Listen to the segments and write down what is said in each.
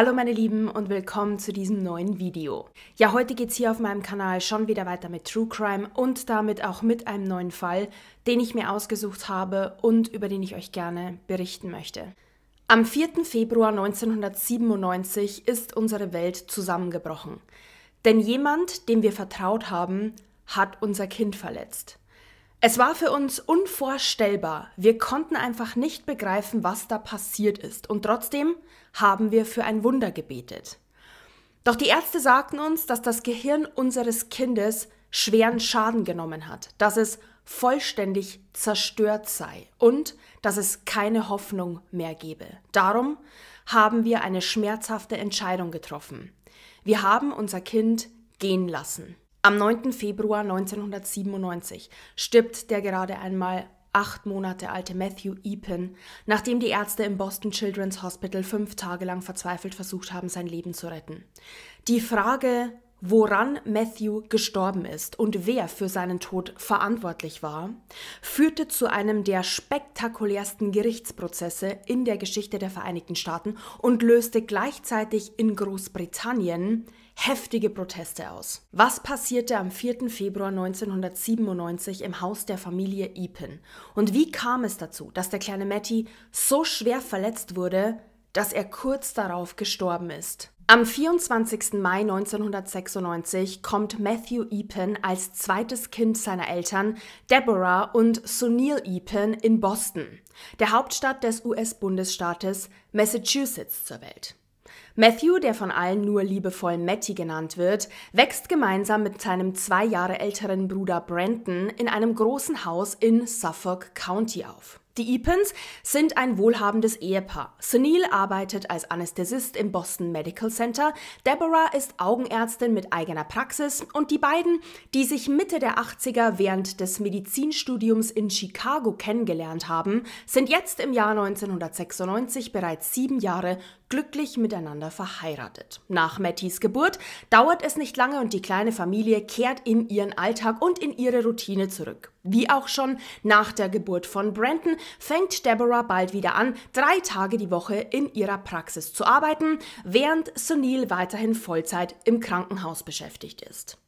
Hallo meine Lieben und willkommen zu diesem neuen Video. Ja, heute geht es hier auf meinem Kanal schon wieder weiter mit True Crime und damit auch mit einem neuen Fall, den ich mir ausgesucht habe und über den ich euch gerne berichten möchte. Am 4. Februar 1997 ist unsere Welt zusammengebrochen. Denn jemand, dem wir vertraut haben, hat unser Kind verletzt. Es war für uns unvorstellbar. Wir konnten einfach nicht begreifen, was da passiert ist. Und trotzdem haben wir für ein Wunder gebetet. Doch die Ärzte sagten uns, dass das Gehirn unseres Kindes schweren Schaden genommen hat, dass es vollständig zerstört sei und dass es keine Hoffnung mehr gebe. Darum haben wir eine schmerzhafte Entscheidung getroffen. Wir haben unser Kind gehen lassen. Am 9. Februar 1997 stirbt der gerade einmal acht Monate alte Matthew Epin, nachdem die Ärzte im Boston Children's Hospital fünf Tage lang verzweifelt versucht haben, sein Leben zu retten. Die Frage, woran Matthew gestorben ist und wer für seinen Tod verantwortlich war, führte zu einem der spektakulärsten Gerichtsprozesse in der Geschichte der Vereinigten Staaten und löste gleichzeitig in Großbritannien heftige Proteste aus. Was passierte am 4. Februar 1997 im Haus der Familie Epen? Und wie kam es dazu, dass der kleine Matty so schwer verletzt wurde, dass er kurz darauf gestorben ist? Am 24. Mai 1996 kommt Matthew Epen als zweites Kind seiner Eltern, Deborah und Sunil Epen, in Boston, der Hauptstadt des US-Bundesstaates Massachusetts, zur Welt. Matthew, der von allen nur liebevoll Matty genannt wird, wächst gemeinsam mit seinem zwei Jahre älteren Bruder Brandon in einem großen Haus in Suffolk County auf. Die Epens sind ein wohlhabendes Ehepaar. Sunil arbeitet als Anästhesist im Boston Medical Center, Deborah ist Augenärztin mit eigener Praxis und die beiden, die sich Mitte der 80er während des Medizinstudiums in Chicago kennengelernt haben, sind jetzt im Jahr 1996 bereits sieben Jahre glücklich miteinander verheiratet. Nach Mattis Geburt dauert es nicht lange und die kleine Familie kehrt in ihren Alltag und in ihre Routine zurück. Wie auch schon nach der Geburt von Brandon fängt Deborah bald wieder an, drei Tage die Woche in ihrer Praxis zu arbeiten, während Sunil weiterhin Vollzeit im Krankenhaus beschäftigt ist.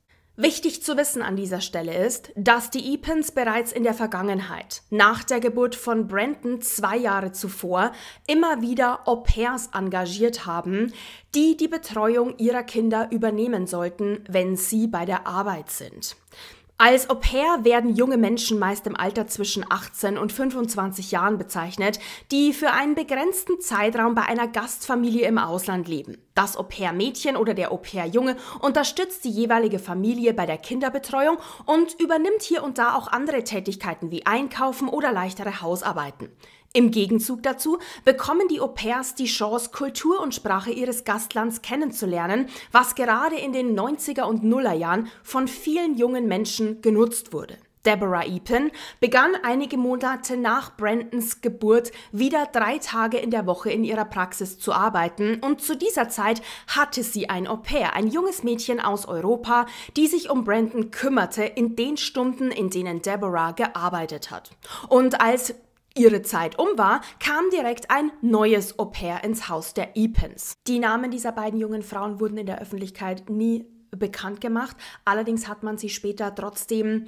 Wichtig zu wissen an dieser Stelle ist, dass die Epins bereits in der Vergangenheit, nach der Geburt von Brandon zwei Jahre zuvor, immer wieder Au-pairs engagiert haben, die die Betreuung ihrer Kinder übernehmen sollten, wenn sie bei der Arbeit sind. Als Au-pair werden junge Menschen meist im Alter zwischen 18 und 25 Jahren bezeichnet, die für einen begrenzten Zeitraum bei einer Gastfamilie im Ausland leben. Das Au-pair-Mädchen oder der Au-pair-Junge unterstützt die jeweilige Familie bei der Kinderbetreuung und übernimmt hier und da auch andere Tätigkeiten wie Einkaufen oder leichtere Hausarbeiten. Im Gegenzug dazu bekommen die Au-pairs die Chance, Kultur und Sprache ihres Gastlands kennenzulernen, was gerade in den 90er und Nullerjahren von vielen jungen Menschen genutzt wurde. Deborah Epen begann einige Monate nach Brandons Geburt wieder drei Tage in der Woche in ihrer Praxis zu arbeiten und zu dieser Zeit hatte sie ein Au-pair, ein junges Mädchen aus Europa, die sich um Brandon kümmerte in den Stunden, in denen Deborah gearbeitet hat. Und als ihre Zeit um war, kam direkt ein neues Au pair ins Haus der Epens. Die Namen dieser beiden jungen Frauen wurden in der Öffentlichkeit nie bekannt gemacht, allerdings hat man sie später trotzdem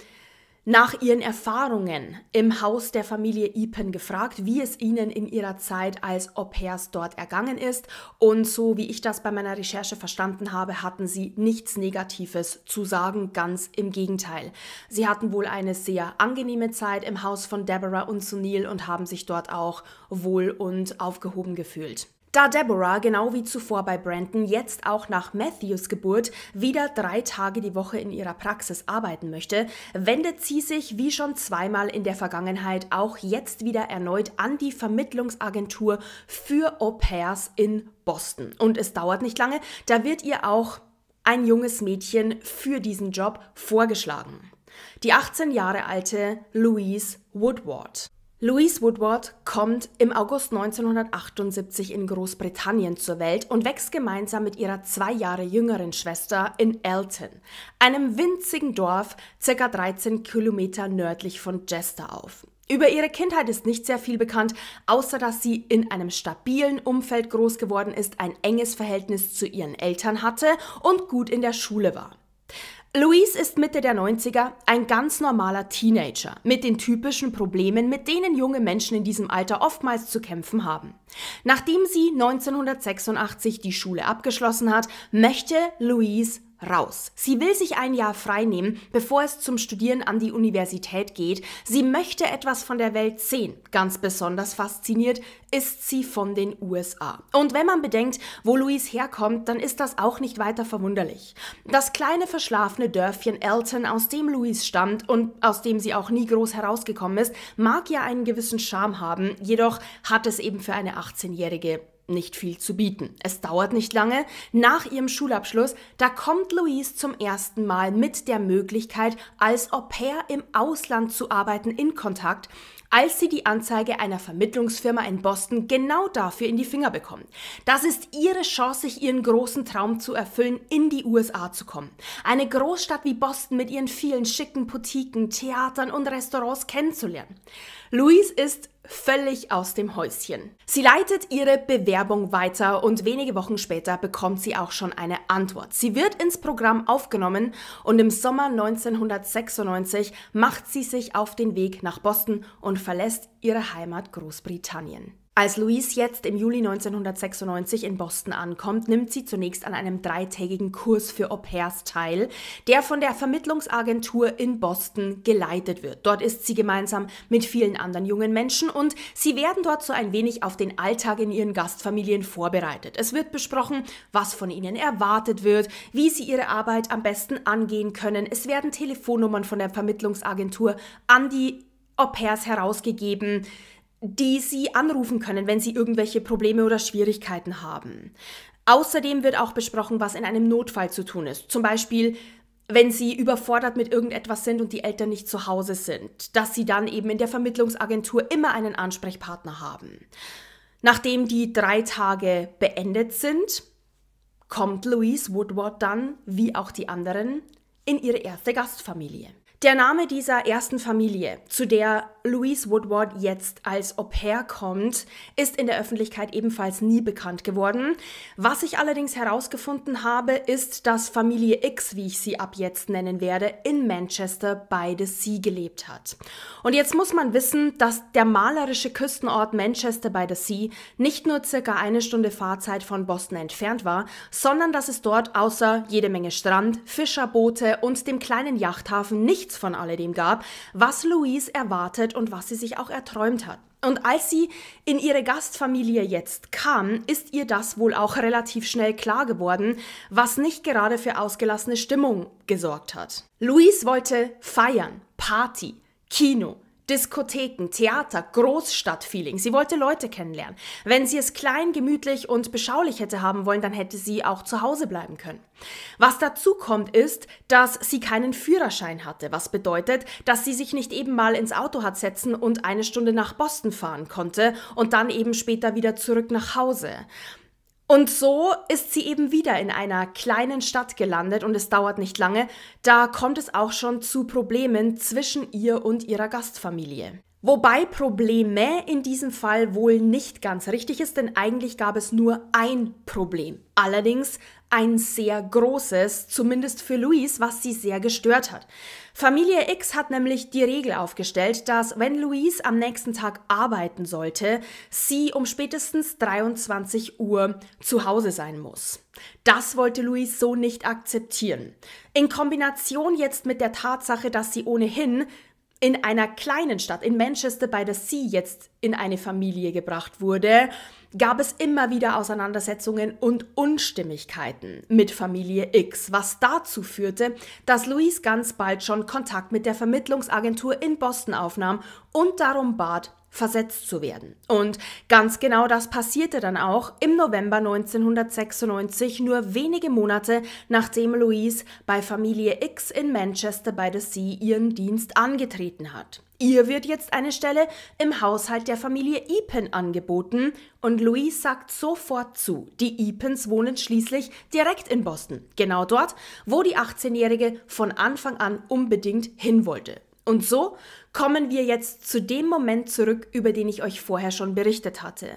nach ihren Erfahrungen im Haus der Familie Ipen gefragt, wie es ihnen in ihrer Zeit als Au-pairs dort ergangen ist. Und so wie ich das bei meiner Recherche verstanden habe, hatten sie nichts Negatives zu sagen, ganz im Gegenteil. Sie hatten wohl eine sehr angenehme Zeit im Haus von Deborah und Sunil und haben sich dort auch wohl und aufgehoben gefühlt. Da Deborah, genau wie zuvor bei Brandon, jetzt auch nach Matthews Geburt wieder drei Tage die Woche in ihrer Praxis arbeiten möchte, wendet sie sich wie schon zweimal in der Vergangenheit auch jetzt wieder erneut an die Vermittlungsagentur für Au pairs in Boston. Und es dauert nicht lange, da wird ihr auch ein junges Mädchen für diesen Job vorgeschlagen. Die 18 Jahre alte Louise Woodward. Louise Woodward kommt im August 1978 in Großbritannien zur Welt und wächst gemeinsam mit ihrer zwei Jahre jüngeren Schwester in Elton, einem winzigen Dorf circa 13 Kilometer nördlich von Jester auf. Über ihre Kindheit ist nicht sehr viel bekannt, außer dass sie in einem stabilen Umfeld groß geworden ist, ein enges Verhältnis zu ihren Eltern hatte und gut in der Schule war. Louise ist Mitte der 90er ein ganz normaler Teenager mit den typischen Problemen, mit denen junge Menschen in diesem Alter oftmals zu kämpfen haben. Nachdem sie 1986 die Schule abgeschlossen hat, möchte Louise raus. Sie will sich ein Jahr freinehmen, bevor es zum Studieren an die Universität geht. Sie möchte etwas von der Welt sehen. Ganz besonders fasziniert ist sie von den USA. Und wenn man bedenkt, wo Louise herkommt, dann ist das auch nicht weiter verwunderlich. Das kleine verschlafene Dörfchen Elton, aus dem Louise stammt und aus dem sie auch nie groß herausgekommen ist, mag ja einen gewissen Charme haben, jedoch hat es eben für eine 18-Jährige nicht viel zu bieten. Es dauert nicht lange. Nach ihrem Schulabschluss, da kommt Louise zum ersten Mal mit der Möglichkeit, als Au pair im Ausland zu arbeiten, in Kontakt, als sie die Anzeige einer Vermittlungsfirma in Boston genau dafür in die Finger bekommt. Das ist ihre Chance, sich ihren großen Traum zu erfüllen, in die USA zu kommen. Eine Großstadt wie Boston mit ihren vielen schicken Boutiquen, Theatern und Restaurants kennenzulernen. Louise ist völlig aus dem Häuschen. Sie leitet ihre Bewerbung weiter und wenige Wochen später bekommt sie auch schon eine Antwort. Sie wird ins Programm aufgenommen und im Sommer 1996 macht sie sich auf den Weg nach Boston und verlässt ihre Heimat Großbritannien. Als Louise jetzt im Juli 1996 in Boston ankommt, nimmt sie zunächst an einem dreitägigen Kurs für Au-pairs teil, der von der Vermittlungsagentur in Boston geleitet wird. Dort ist sie gemeinsam mit vielen anderen jungen Menschen und sie werden dort so ein wenig auf den Alltag in ihren Gastfamilien vorbereitet. Es wird besprochen, was von ihnen erwartet wird, wie sie ihre Arbeit am besten angehen können. Es werden Telefonnummern von der Vermittlungsagentur an die Au-pairs herausgegeben die Sie anrufen können, wenn Sie irgendwelche Probleme oder Schwierigkeiten haben. Außerdem wird auch besprochen, was in einem Notfall zu tun ist. Zum Beispiel, wenn Sie überfordert mit irgendetwas sind und die Eltern nicht zu Hause sind, dass Sie dann eben in der Vermittlungsagentur immer einen Ansprechpartner haben. Nachdem die drei Tage beendet sind, kommt Louise Woodward dann, wie auch die anderen, in ihre erste Gastfamilie. Der Name dieser ersten Familie, zu der Louise Woodward jetzt als Au pair kommt, ist in der Öffentlichkeit ebenfalls nie bekannt geworden. Was ich allerdings herausgefunden habe, ist, dass Familie X, wie ich sie ab jetzt nennen werde, in Manchester beide sie gelebt hat. Und jetzt muss man wissen, dass der malerische Küstenort Manchester by the Sea nicht nur circa eine Stunde Fahrzeit von Boston entfernt war, sondern dass es dort außer jede Menge Strand, Fischerboote und dem kleinen Yachthafen nichts von alledem gab, was Louise erwartet passiert und was sie sich auch erträumt hat. Und als sie in ihre Gastfamilie jetzt kam, ist ihr das wohl auch relativ schnell klar geworden, was nicht gerade für ausgelassene Stimmung gesorgt hat. Luis wollte feiern, Party, Kino, Diskotheken, Theater, Großstadtfeeling. Sie wollte Leute kennenlernen. Wenn sie es klein, gemütlich und beschaulich hätte haben wollen, dann hätte sie auch zu Hause bleiben können. Was dazu kommt, ist, dass sie keinen Führerschein hatte, was bedeutet, dass sie sich nicht eben mal ins Auto hat setzen und eine Stunde nach Boston fahren konnte und dann eben später wieder zurück nach Hause. Und so ist sie eben wieder in einer kleinen Stadt gelandet und es dauert nicht lange, da kommt es auch schon zu Problemen zwischen ihr und ihrer Gastfamilie. Wobei Probleme in diesem Fall wohl nicht ganz richtig ist, denn eigentlich gab es nur ein Problem. Allerdings ein sehr großes, zumindest für Luis, was sie sehr gestört hat. Familie X hat nämlich die Regel aufgestellt, dass wenn Luis am nächsten Tag arbeiten sollte, sie um spätestens 23 Uhr zu Hause sein muss. Das wollte Luis so nicht akzeptieren. In Kombination jetzt mit der Tatsache, dass sie ohnehin in einer kleinen Stadt, in Manchester by the Sea, jetzt in eine Familie gebracht wurde, gab es immer wieder Auseinandersetzungen und Unstimmigkeiten mit Familie X, was dazu führte, dass Louise ganz bald schon Kontakt mit der Vermittlungsagentur in Boston aufnahm und darum bat, versetzt zu werden. Und ganz genau das passierte dann auch im November 1996, nur wenige Monate nachdem Louise bei Familie X in Manchester by the Sea ihren Dienst angetreten hat. Ihr wird jetzt eine Stelle im Haushalt der Familie Epen angeboten und Louise sagt sofort zu. Die Epens wohnen schließlich direkt in Boston, genau dort, wo die 18-Jährige von Anfang an unbedingt hin wollte. Und so kommen wir jetzt zu dem Moment zurück, über den ich euch vorher schon berichtet hatte.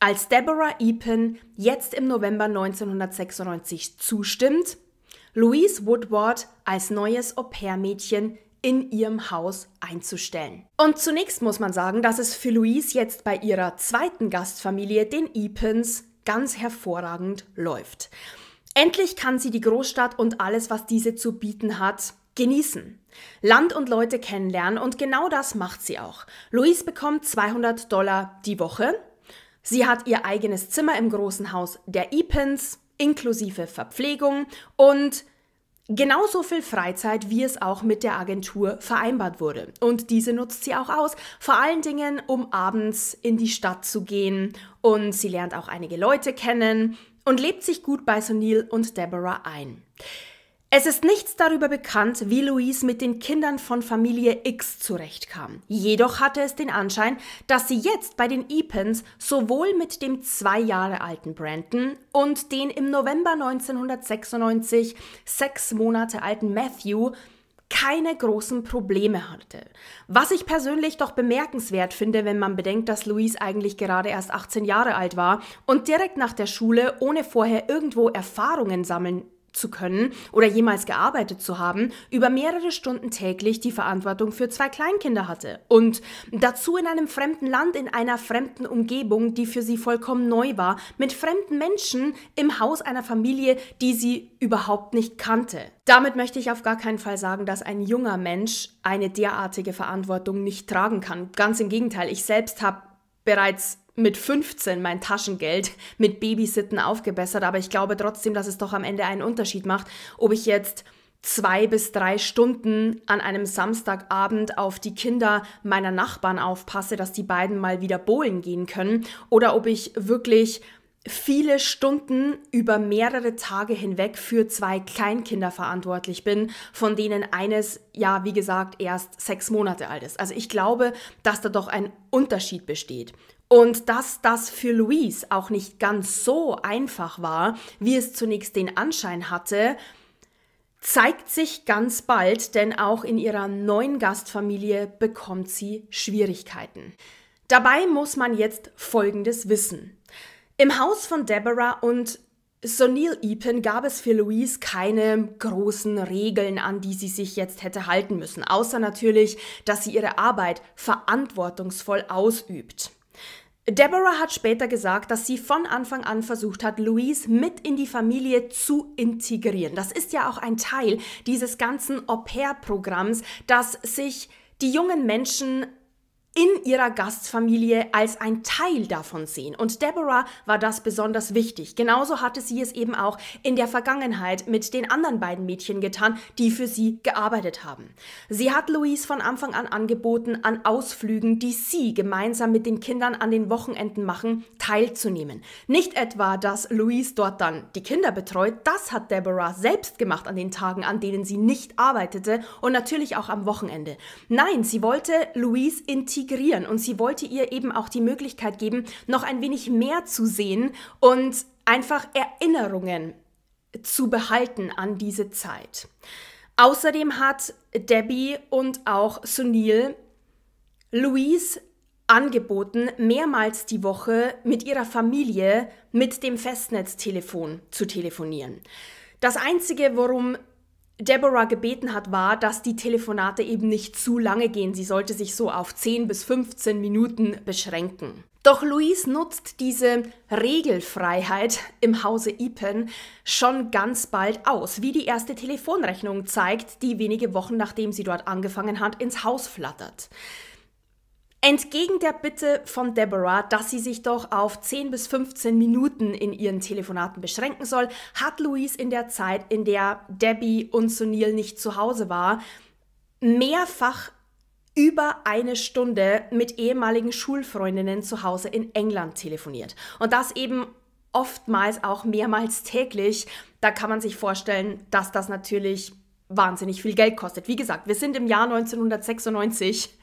Als Deborah Epen jetzt im November 1996 zustimmt, Louise Woodward als neues Au-pair-Mädchen in ihrem Haus einzustellen. Und zunächst muss man sagen, dass es für Louise jetzt bei ihrer zweiten Gastfamilie, den Epens, ganz hervorragend läuft. Endlich kann sie die Großstadt und alles, was diese zu bieten hat, Genießen. Land und Leute kennenlernen und genau das macht sie auch. Louise bekommt 200 Dollar die Woche. Sie hat ihr eigenes Zimmer im großen Haus der Epens, inklusive Verpflegung und genauso viel Freizeit, wie es auch mit der Agentur vereinbart wurde. Und diese nutzt sie auch aus, vor allen Dingen, um abends in die Stadt zu gehen. Und sie lernt auch einige Leute kennen und lebt sich gut bei Sunil und Deborah ein. Es ist nichts darüber bekannt, wie Louise mit den Kindern von Familie X zurechtkam. Jedoch hatte es den Anschein, dass sie jetzt bei den Epens sowohl mit dem zwei Jahre alten Brandon und den im November 1996 sechs Monate alten Matthew keine großen Probleme hatte. Was ich persönlich doch bemerkenswert finde, wenn man bedenkt, dass Louise eigentlich gerade erst 18 Jahre alt war und direkt nach der Schule ohne vorher irgendwo Erfahrungen sammeln zu können oder jemals gearbeitet zu haben, über mehrere Stunden täglich die Verantwortung für zwei Kleinkinder hatte und dazu in einem fremden Land, in einer fremden Umgebung, die für sie vollkommen neu war, mit fremden Menschen im Haus einer Familie, die sie überhaupt nicht kannte. Damit möchte ich auf gar keinen Fall sagen, dass ein junger Mensch eine derartige Verantwortung nicht tragen kann. Ganz im Gegenteil, ich selbst habe bereits mit 15 mein Taschengeld mit Babysitten aufgebessert, aber ich glaube trotzdem, dass es doch am Ende einen Unterschied macht, ob ich jetzt zwei bis drei Stunden an einem Samstagabend auf die Kinder meiner Nachbarn aufpasse, dass die beiden mal wieder bohlen gehen können, oder ob ich wirklich viele Stunden über mehrere Tage hinweg für zwei Kleinkinder verantwortlich bin, von denen eines ja, wie gesagt, erst sechs Monate alt ist. Also ich glaube, dass da doch ein Unterschied besteht. Und dass das für Louise auch nicht ganz so einfach war, wie es zunächst den Anschein hatte, zeigt sich ganz bald, denn auch in ihrer neuen Gastfamilie bekommt sie Schwierigkeiten. Dabei muss man jetzt Folgendes wissen. Im Haus von Deborah und Sonil Epen gab es für Louise keine großen Regeln, an die sie sich jetzt hätte halten müssen, außer natürlich, dass sie ihre Arbeit verantwortungsvoll ausübt. Deborah hat später gesagt, dass sie von Anfang an versucht hat, Louise mit in die Familie zu integrieren. Das ist ja auch ein Teil dieses ganzen Au-pair-Programms, dass sich die jungen Menschen in ihrer Gastfamilie als ein Teil davon sehen. Und Deborah war das besonders wichtig. Genauso hatte sie es eben auch in der Vergangenheit mit den anderen beiden Mädchen getan, die für sie gearbeitet haben. Sie hat Louise von Anfang an angeboten, an Ausflügen, die sie gemeinsam mit den Kindern an den Wochenenden machen, teilzunehmen. Nicht etwa, dass Louise dort dann die Kinder betreut, das hat Deborah selbst gemacht an den Tagen, an denen sie nicht arbeitete und natürlich auch am Wochenende. Nein, sie wollte Louise integrieren integrieren und sie wollte ihr eben auch die Möglichkeit geben, noch ein wenig mehr zu sehen und einfach Erinnerungen zu behalten an diese Zeit. Außerdem hat Debbie und auch Sunil Louise angeboten, mehrmals die Woche mit ihrer Familie mit dem Festnetztelefon zu telefonieren. Das Einzige, worum Deborah gebeten hat, war, dass die Telefonate eben nicht zu lange gehen. Sie sollte sich so auf 10 bis 15 Minuten beschränken. Doch Louise nutzt diese Regelfreiheit im Hause Ipen schon ganz bald aus, wie die erste Telefonrechnung zeigt, die wenige Wochen nachdem sie dort angefangen hat, ins Haus flattert. Entgegen der Bitte von Deborah, dass sie sich doch auf 10 bis 15 Minuten in ihren Telefonaten beschränken soll, hat Louise in der Zeit, in der Debbie und Sunil nicht zu Hause war, mehrfach über eine Stunde mit ehemaligen Schulfreundinnen zu Hause in England telefoniert. Und das eben oftmals auch mehrmals täglich. Da kann man sich vorstellen, dass das natürlich wahnsinnig viel Geld kostet. Wie gesagt, wir sind im Jahr 1996.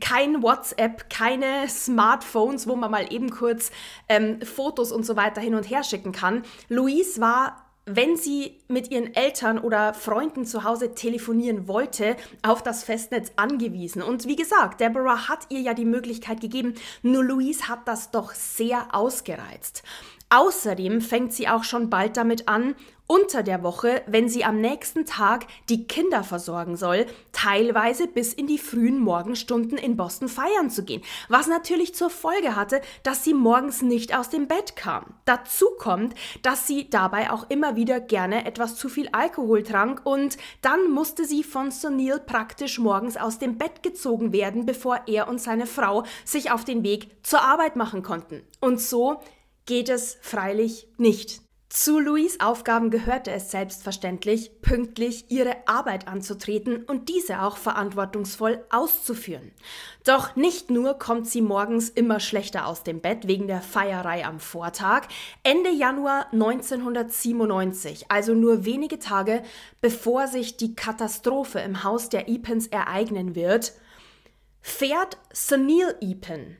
Kein WhatsApp, keine Smartphones, wo man mal eben kurz ähm, Fotos und so weiter hin und her schicken kann. Louise war wenn sie mit ihren Eltern oder Freunden zu Hause telefonieren wollte, auf das Festnetz angewiesen. Und wie gesagt, Deborah hat ihr ja die Möglichkeit gegeben, nur Louise hat das doch sehr ausgereizt. Außerdem fängt sie auch schon bald damit an, unter der Woche, wenn sie am nächsten Tag die Kinder versorgen soll, teilweise bis in die frühen Morgenstunden in Boston feiern zu gehen, was natürlich zur Folge hatte, dass sie morgens nicht aus dem Bett kam. Dazu kommt, dass sie dabei auch immer wieder gerne etwas zu viel Alkohol trank und dann musste sie von Sunil praktisch morgens aus dem Bett gezogen werden, bevor er und seine Frau sich auf den Weg zur Arbeit machen konnten. Und so geht es freilich nicht. Zu Louis Aufgaben gehörte es selbstverständlich, pünktlich ihre Arbeit anzutreten und diese auch verantwortungsvoll auszuführen. Doch nicht nur kommt sie morgens immer schlechter aus dem Bett wegen der Feierei am Vortag. Ende Januar 1997, also nur wenige Tage bevor sich die Katastrophe im Haus der Epens ereignen wird, fährt Sunil Epin,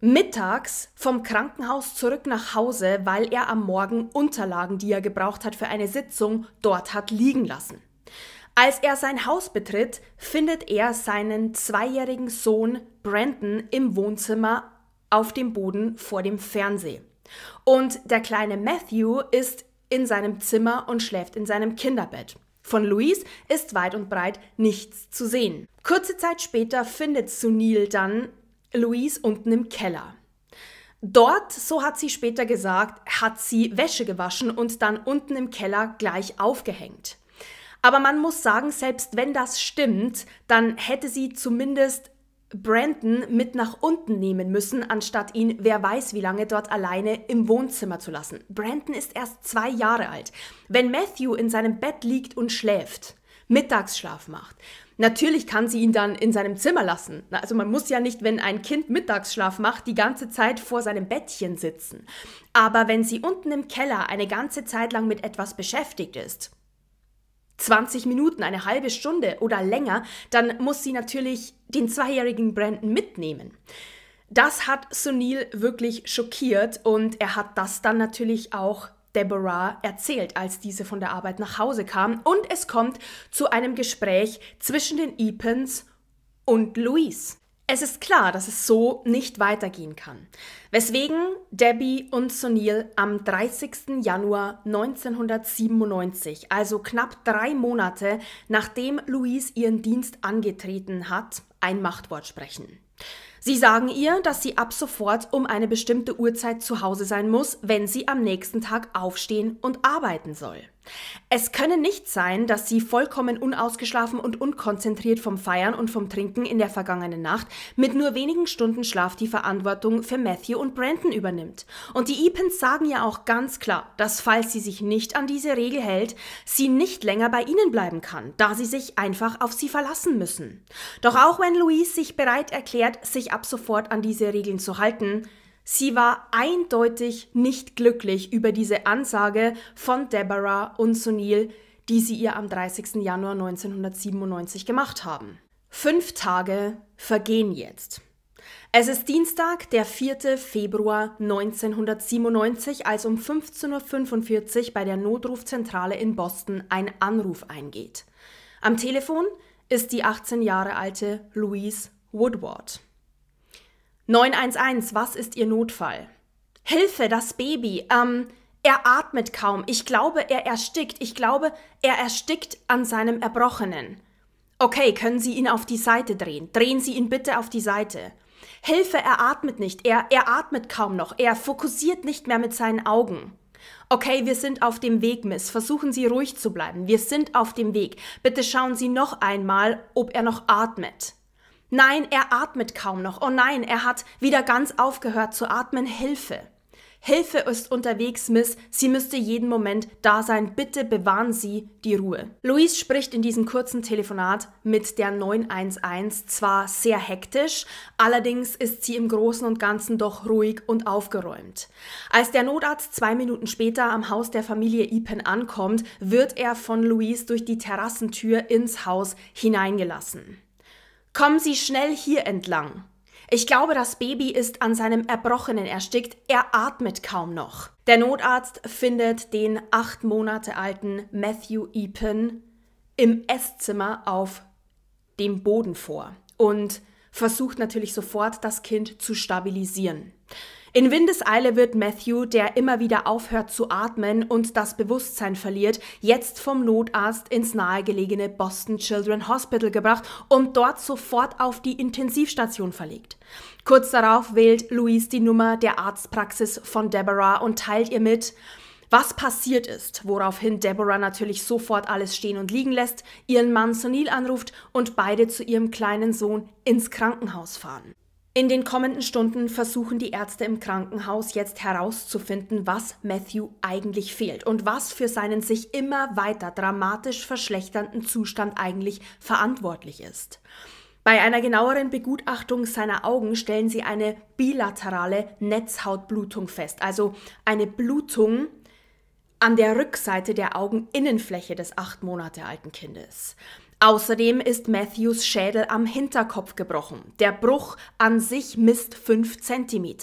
mittags vom Krankenhaus zurück nach Hause, weil er am Morgen Unterlagen, die er gebraucht hat für eine Sitzung, dort hat liegen lassen. Als er sein Haus betritt, findet er seinen zweijährigen Sohn Brandon im Wohnzimmer auf dem Boden vor dem Fernseh. Und der kleine Matthew ist in seinem Zimmer und schläft in seinem Kinderbett. Von Louise ist weit und breit nichts zu sehen. Kurze Zeit später findet Sunil dann Louise unten im Keller. Dort, so hat sie später gesagt, hat sie Wäsche gewaschen und dann unten im Keller gleich aufgehängt. Aber man muss sagen, selbst wenn das stimmt, dann hätte sie zumindest Brandon mit nach unten nehmen müssen, anstatt ihn wer weiß wie lange dort alleine im Wohnzimmer zu lassen. Brandon ist erst zwei Jahre alt. Wenn Matthew in seinem Bett liegt und schläft, Mittagsschlaf macht, Natürlich kann sie ihn dann in seinem Zimmer lassen. Also man muss ja nicht, wenn ein Kind Mittagsschlaf macht, die ganze Zeit vor seinem Bettchen sitzen. Aber wenn sie unten im Keller eine ganze Zeit lang mit etwas beschäftigt ist, 20 Minuten, eine halbe Stunde oder länger, dann muss sie natürlich den zweijährigen Brandon mitnehmen. Das hat Sunil wirklich schockiert und er hat das dann natürlich auch Deborah erzählt, als diese von der Arbeit nach Hause kam. Und es kommt zu einem Gespräch zwischen den Epens und Louise. Es ist klar, dass es so nicht weitergehen kann. Weswegen Debbie und Sunil am 30. Januar 1997, also knapp drei Monate nachdem Louise ihren Dienst angetreten hat, ein Machtwort sprechen. Sie sagen ihr, dass sie ab sofort um eine bestimmte Uhrzeit zu Hause sein muss, wenn sie am nächsten Tag aufstehen und arbeiten soll. Es könne nicht sein, dass sie vollkommen unausgeschlafen und unkonzentriert vom Feiern und vom Trinken in der vergangenen Nacht mit nur wenigen Stunden Schlaf die Verantwortung für Matthew und Brandon übernimmt. Und die Epens sagen ja auch ganz klar, dass falls sie sich nicht an diese Regel hält, sie nicht länger bei ihnen bleiben kann, da sie sich einfach auf sie verlassen müssen. Doch auch wenn Louise sich bereit erklärt, sich ab sofort an diese Regeln zu halten, Sie war eindeutig nicht glücklich über diese Ansage von Deborah und Sunil, die sie ihr am 30. Januar 1997 gemacht haben. Fünf Tage vergehen jetzt. Es ist Dienstag, der 4. Februar 1997, als um 15.45 Uhr bei der Notrufzentrale in Boston ein Anruf eingeht. Am Telefon ist die 18 Jahre alte Louise Woodward. 911, was ist Ihr Notfall? Hilfe, das Baby. Ähm, er atmet kaum. Ich glaube, er erstickt. Ich glaube, er erstickt an seinem Erbrochenen. Okay, können Sie ihn auf die Seite drehen. Drehen Sie ihn bitte auf die Seite. Hilfe, er atmet nicht. Er, er atmet kaum noch. Er fokussiert nicht mehr mit seinen Augen. Okay, wir sind auf dem Weg, Miss. Versuchen Sie ruhig zu bleiben. Wir sind auf dem Weg. Bitte schauen Sie noch einmal, ob er noch atmet. Nein, er atmet kaum noch. Oh nein, er hat wieder ganz aufgehört zu atmen. Hilfe. Hilfe ist unterwegs, Miss. Sie müsste jeden Moment da sein. Bitte bewahren Sie die Ruhe. Luis spricht in diesem kurzen Telefonat mit der 911 zwar sehr hektisch, allerdings ist sie im Großen und Ganzen doch ruhig und aufgeräumt. Als der Notarzt zwei Minuten später am Haus der Familie Ipen ankommt, wird er von Luis durch die Terrassentür ins Haus hineingelassen. Kommen Sie schnell hier entlang. Ich glaube, das Baby ist an seinem Erbrochenen erstickt. Er atmet kaum noch. Der Notarzt findet den acht Monate alten Matthew Epen im Esszimmer auf dem Boden vor und versucht natürlich sofort, das Kind zu stabilisieren. In Windeseile wird Matthew, der immer wieder aufhört zu atmen und das Bewusstsein verliert, jetzt vom Notarzt ins nahegelegene Boston Children Hospital gebracht und dort sofort auf die Intensivstation verlegt. Kurz darauf wählt Louise die Nummer der Arztpraxis von Deborah und teilt ihr mit, was passiert ist, woraufhin Deborah natürlich sofort alles stehen und liegen lässt, ihren Mann Sunil anruft und beide zu ihrem kleinen Sohn ins Krankenhaus fahren. In den kommenden Stunden versuchen die Ärzte im Krankenhaus jetzt herauszufinden, was Matthew eigentlich fehlt und was für seinen sich immer weiter dramatisch verschlechternden Zustand eigentlich verantwortlich ist. Bei einer genaueren Begutachtung seiner Augen stellen sie eine bilaterale Netzhautblutung fest, also eine Blutung an der Rückseite der Augeninnenfläche des acht Monate alten Kindes. Außerdem ist Matthews Schädel am Hinterkopf gebrochen. Der Bruch an sich misst 5 cm.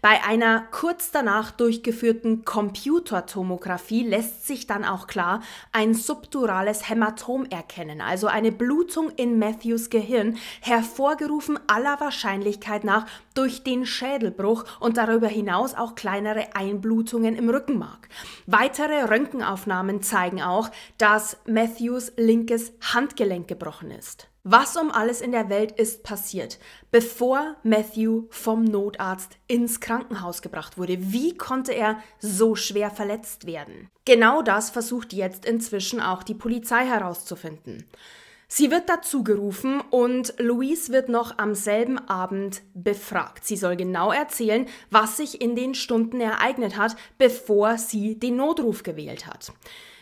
Bei einer kurz danach durchgeführten Computertomographie lässt sich dann auch klar ein subdurales Hämatom erkennen, also eine Blutung in Matthews Gehirn, hervorgerufen aller Wahrscheinlichkeit nach durch den Schädelbruch und darüber hinaus auch kleinere Einblutungen im Rückenmark. Weitere Röntgenaufnahmen zeigen auch, dass Matthews linkes Hand Handgelenk gebrochen ist. Was um alles in der Welt ist passiert, bevor Matthew vom Notarzt ins Krankenhaus gebracht wurde? Wie konnte er so schwer verletzt werden? Genau das versucht jetzt inzwischen auch die Polizei herauszufinden. Sie wird dazu gerufen und Louise wird noch am selben Abend befragt. Sie soll genau erzählen, was sich in den Stunden ereignet hat, bevor sie den Notruf gewählt hat.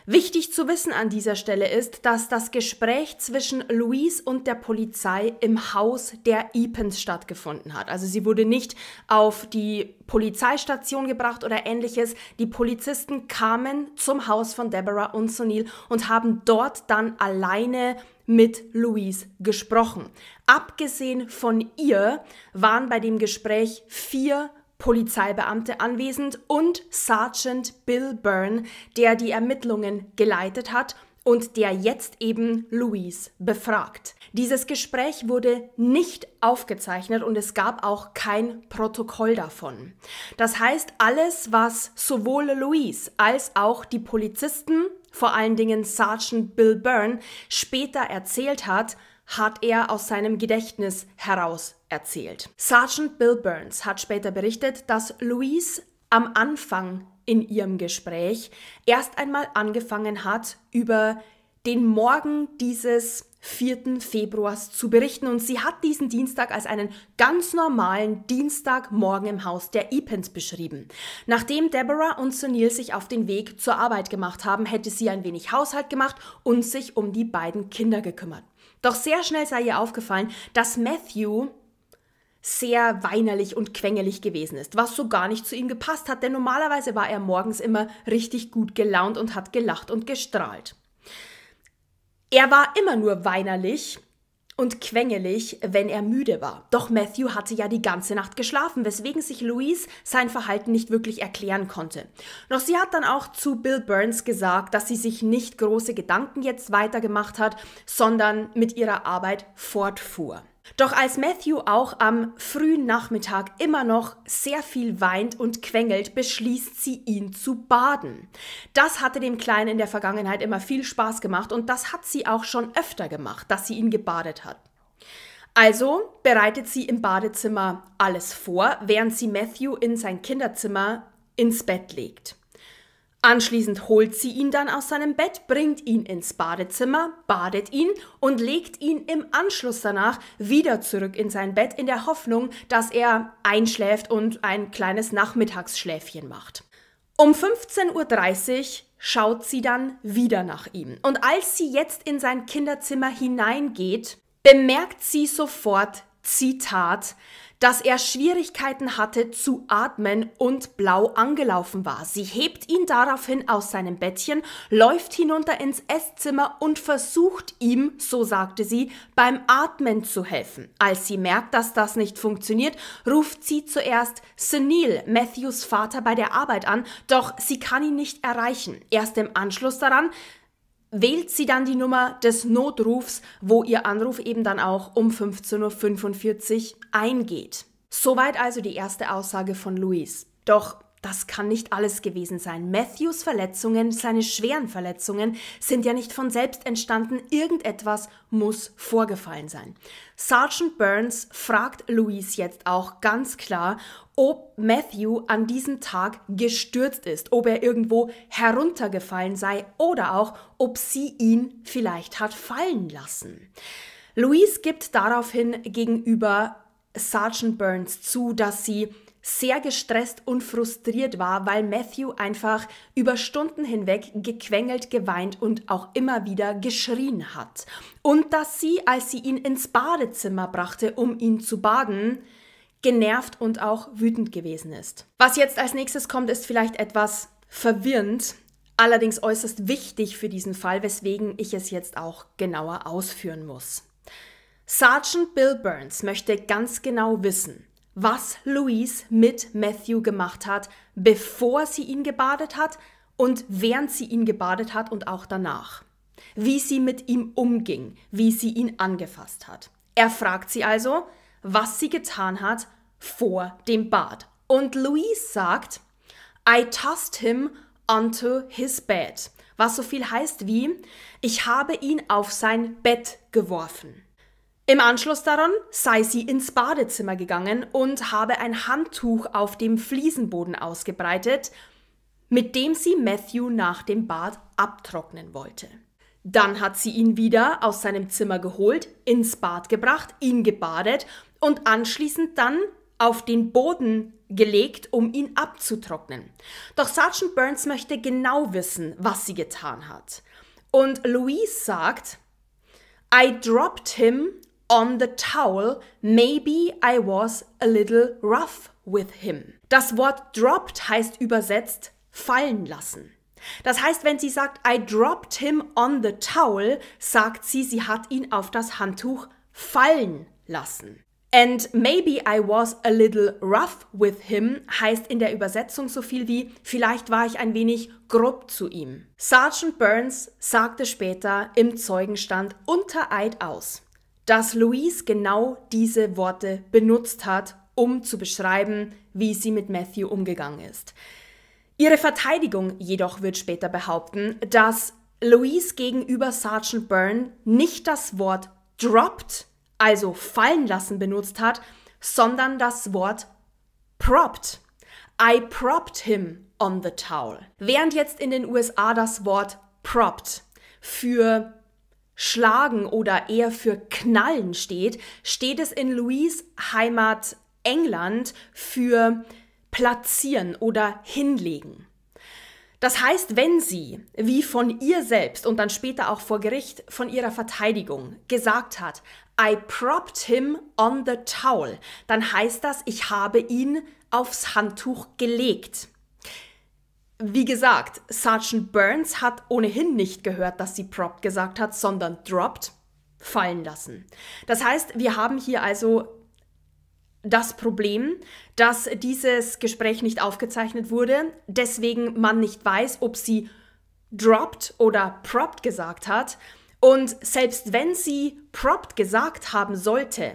Wichtig zu wissen an dieser Stelle ist, dass das Gespräch zwischen Louise und der Polizei im Haus der Ipens stattgefunden hat. Also sie wurde nicht auf die Polizeistation gebracht oder ähnliches. Die Polizisten kamen zum Haus von Deborah und Sunil und haben dort dann alleine mit Louise gesprochen. Abgesehen von ihr waren bei dem Gespräch vier Polizeibeamte anwesend und Sergeant Bill Byrne, der die Ermittlungen geleitet hat und der jetzt eben Louise befragt. Dieses Gespräch wurde nicht aufgezeichnet und es gab auch kein Protokoll davon. Das heißt, alles, was sowohl Louise als auch die Polizisten, vor allen Dingen Sergeant Bill Byrne, später erzählt hat, hat er aus seinem Gedächtnis heraus erzählt. Sergeant Bill Burns hat später berichtet, dass Louise am Anfang in ihrem Gespräch erst einmal angefangen hat, über den Morgen dieses 4. Februars zu berichten. Und sie hat diesen Dienstag als einen ganz normalen Dienstagmorgen im Haus der Epens beschrieben. Nachdem Deborah und Sunil sich auf den Weg zur Arbeit gemacht haben, hätte sie ein wenig Haushalt gemacht und sich um die beiden Kinder gekümmert. Doch sehr schnell sei ihr aufgefallen, dass Matthew sehr weinerlich und quengelig gewesen ist, was so gar nicht zu ihm gepasst hat, denn normalerweise war er morgens immer richtig gut gelaunt und hat gelacht und gestrahlt. Er war immer nur weinerlich und quengelig, wenn er müde war. Doch Matthew hatte ja die ganze Nacht geschlafen, weswegen sich Louise sein Verhalten nicht wirklich erklären konnte. Doch sie hat dann auch zu Bill Burns gesagt, dass sie sich nicht große Gedanken jetzt weitergemacht hat, sondern mit ihrer Arbeit fortfuhr. Doch als Matthew auch am frühen Nachmittag immer noch sehr viel weint und quengelt, beschließt sie, ihn zu baden. Das hatte dem Kleinen in der Vergangenheit immer viel Spaß gemacht und das hat sie auch schon öfter gemacht, dass sie ihn gebadet hat. Also bereitet sie im Badezimmer alles vor, während sie Matthew in sein Kinderzimmer ins Bett legt. Anschließend holt sie ihn dann aus seinem Bett, bringt ihn ins Badezimmer, badet ihn und legt ihn im Anschluss danach wieder zurück in sein Bett in der Hoffnung, dass er einschläft und ein kleines Nachmittagsschläfchen macht. Um 15.30 Uhr schaut sie dann wieder nach ihm. Und als sie jetzt in sein Kinderzimmer hineingeht, bemerkt sie sofort, Zitat, dass er Schwierigkeiten hatte zu atmen und blau angelaufen war. Sie hebt ihn daraufhin aus seinem Bettchen, läuft hinunter ins Esszimmer und versucht ihm, so sagte sie, beim Atmen zu helfen. Als sie merkt, dass das nicht funktioniert, ruft sie zuerst Senil, Matthews Vater, bei der Arbeit an, doch sie kann ihn nicht erreichen. Erst im Anschluss daran wählt sie dann die Nummer des Notrufs, wo ihr Anruf eben dann auch um 15.45 Uhr eingeht. Soweit also die erste Aussage von Luis. Doch das kann nicht alles gewesen sein. Matthews Verletzungen, seine schweren Verletzungen sind ja nicht von selbst entstanden. Irgendetwas muss vorgefallen sein. Sergeant Burns fragt Louise jetzt auch ganz klar, ob Matthew an diesem Tag gestürzt ist, ob er irgendwo heruntergefallen sei oder auch, ob sie ihn vielleicht hat fallen lassen. Louise gibt daraufhin gegenüber Sergeant Burns zu, dass sie sehr gestresst und frustriert war, weil Matthew einfach über Stunden hinweg gequengelt, geweint und auch immer wieder geschrien hat. Und dass sie, als sie ihn ins Badezimmer brachte, um ihn zu baden, genervt und auch wütend gewesen ist. Was jetzt als nächstes kommt, ist vielleicht etwas verwirrend, allerdings äußerst wichtig für diesen Fall, weswegen ich es jetzt auch genauer ausführen muss. Sergeant Bill Burns möchte ganz genau wissen, was Louise mit Matthew gemacht hat, bevor sie ihn gebadet hat und während sie ihn gebadet hat und auch danach. Wie sie mit ihm umging, wie sie ihn angefasst hat. Er fragt sie also, was sie getan hat vor dem Bad. Und Louise sagt, I tossed him onto his bed, was so viel heißt wie, ich habe ihn auf sein Bett geworfen. Im Anschluss daran sei sie ins Badezimmer gegangen und habe ein Handtuch auf dem Fliesenboden ausgebreitet, mit dem sie Matthew nach dem Bad abtrocknen wollte. Dann hat sie ihn wieder aus seinem Zimmer geholt, ins Bad gebracht, ihn gebadet und anschließend dann auf den Boden gelegt, um ihn abzutrocknen. Doch Sergeant Burns möchte genau wissen, was sie getan hat. Und Louise sagt, I dropped him on the towel, maybe I was a little rough with him. Das Wort dropped heißt übersetzt fallen lassen. Das heißt, wenn sie sagt, I dropped him on the towel, sagt sie, sie hat ihn auf das Handtuch fallen lassen. And maybe I was a little rough with him heißt in der Übersetzung so viel wie vielleicht war ich ein wenig grob zu ihm. Sergeant Burns sagte später im Zeugenstand unter Eid aus dass Louise genau diese Worte benutzt hat, um zu beschreiben, wie sie mit Matthew umgegangen ist. Ihre Verteidigung jedoch wird später behaupten, dass Louise gegenüber Sergeant Byrne nicht das Wort dropped, also fallen lassen benutzt hat, sondern das Wort propped. I propped him on the towel. Während jetzt in den USA das Wort propped für Schlagen oder eher für Knallen steht, steht es in Louise Heimat England für platzieren oder hinlegen. Das heißt, wenn sie, wie von ihr selbst und dann später auch vor Gericht von ihrer Verteidigung gesagt hat, I propped him on the towel, dann heißt das, ich habe ihn aufs Handtuch gelegt. Wie gesagt, Sergeant Burns hat ohnehin nicht gehört, dass sie propped gesagt hat, sondern dropped, fallen lassen. Das heißt, wir haben hier also das Problem, dass dieses Gespräch nicht aufgezeichnet wurde, deswegen man nicht weiß, ob sie dropped oder propped gesagt hat. Und selbst wenn sie propped gesagt haben sollte,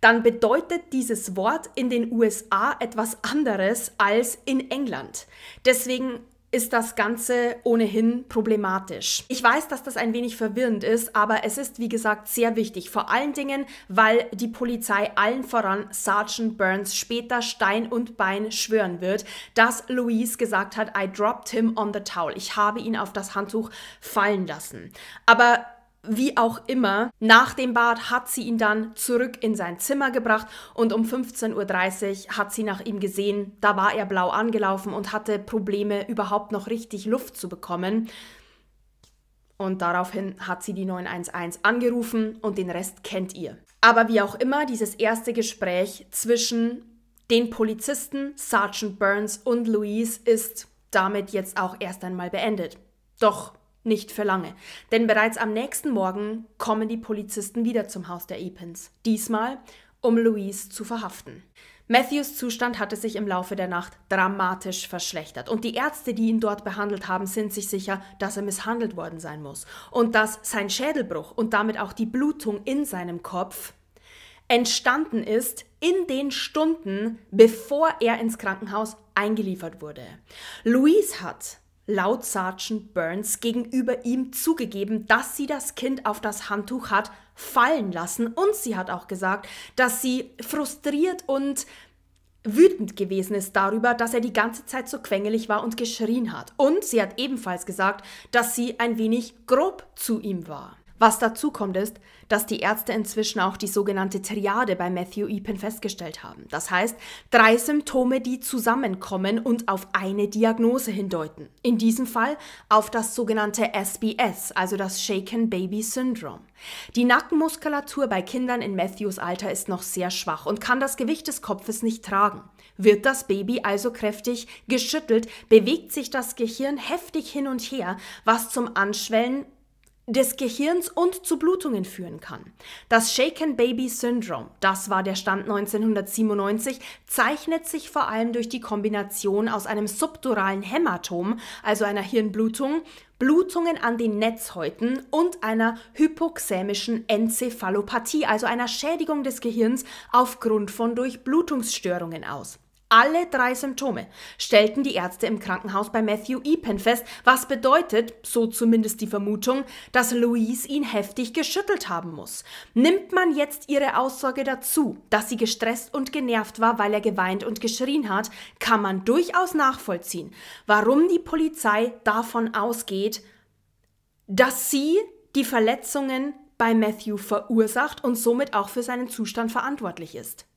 dann bedeutet dieses Wort in den USA etwas anderes als in England. Deswegen ist das Ganze ohnehin problematisch. Ich weiß, dass das ein wenig verwirrend ist, aber es ist, wie gesagt, sehr wichtig. Vor allen Dingen, weil die Polizei allen voran Sergeant Burns später Stein und Bein schwören wird, dass Louise gesagt hat, I dropped him on the towel. Ich habe ihn auf das Handtuch fallen lassen. Aber wie auch immer, nach dem Bad hat sie ihn dann zurück in sein Zimmer gebracht und um 15.30 Uhr hat sie nach ihm gesehen. Da war er blau angelaufen und hatte Probleme, überhaupt noch richtig Luft zu bekommen. Und daraufhin hat sie die 911 angerufen und den Rest kennt ihr. Aber wie auch immer, dieses erste Gespräch zwischen den Polizisten Sergeant Burns und Louise ist damit jetzt auch erst einmal beendet. Doch nicht für lange, denn bereits am nächsten Morgen kommen die Polizisten wieder zum Haus der Epins, diesmal um Louise zu verhaften. Matthews Zustand hatte sich im Laufe der Nacht dramatisch verschlechtert und die Ärzte, die ihn dort behandelt haben, sind sich sicher, dass er misshandelt worden sein muss und dass sein Schädelbruch und damit auch die Blutung in seinem Kopf entstanden ist in den Stunden, bevor er ins Krankenhaus eingeliefert wurde. Louise hat laut Sergeant Burns gegenüber ihm zugegeben, dass sie das Kind auf das Handtuch hat fallen lassen und sie hat auch gesagt, dass sie frustriert und wütend gewesen ist darüber, dass er die ganze Zeit so quengelig war und geschrien hat. Und sie hat ebenfalls gesagt, dass sie ein wenig grob zu ihm war. Was dazu kommt ist, dass die Ärzte inzwischen auch die sogenannte Triade bei Matthew Epen festgestellt haben. Das heißt, drei Symptome, die zusammenkommen und auf eine Diagnose hindeuten. In diesem Fall auf das sogenannte SBS, also das Shaken Baby Syndrome. Die Nackenmuskulatur bei Kindern in Matthews Alter ist noch sehr schwach und kann das Gewicht des Kopfes nicht tragen. Wird das Baby also kräftig geschüttelt, bewegt sich das Gehirn heftig hin und her, was zum Anschwellen des Gehirns und zu Blutungen führen kann. Das Shaken Baby Syndrome, das war der Stand 1997, zeichnet sich vor allem durch die Kombination aus einem subduralen Hämatom, also einer Hirnblutung, Blutungen an den Netzhäuten und einer hypoxämischen Enzephalopathie, also einer Schädigung des Gehirns aufgrund von Durchblutungsstörungen aus. Alle drei Symptome stellten die Ärzte im Krankenhaus bei Matthew Epen fest, was bedeutet, so zumindest die Vermutung, dass Louise ihn heftig geschüttelt haben muss. Nimmt man jetzt ihre Aussage dazu, dass sie gestresst und genervt war, weil er geweint und geschrien hat, kann man durchaus nachvollziehen, warum die Polizei davon ausgeht, dass sie die Verletzungen bei Matthew verursacht und somit auch für seinen Zustand verantwortlich ist.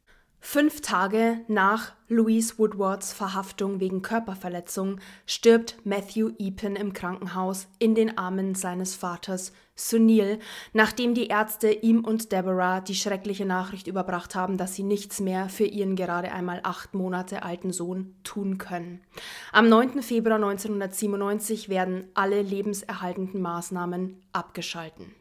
Fünf Tage nach Louise Woodwards Verhaftung wegen Körperverletzung stirbt Matthew Epen im Krankenhaus in den Armen seines Vaters Sunil, nachdem die Ärzte ihm und Deborah die schreckliche Nachricht überbracht haben, dass sie nichts mehr für ihren gerade einmal acht Monate alten Sohn tun können. Am 9. Februar 1997 werden alle lebenserhaltenden Maßnahmen abgeschalten.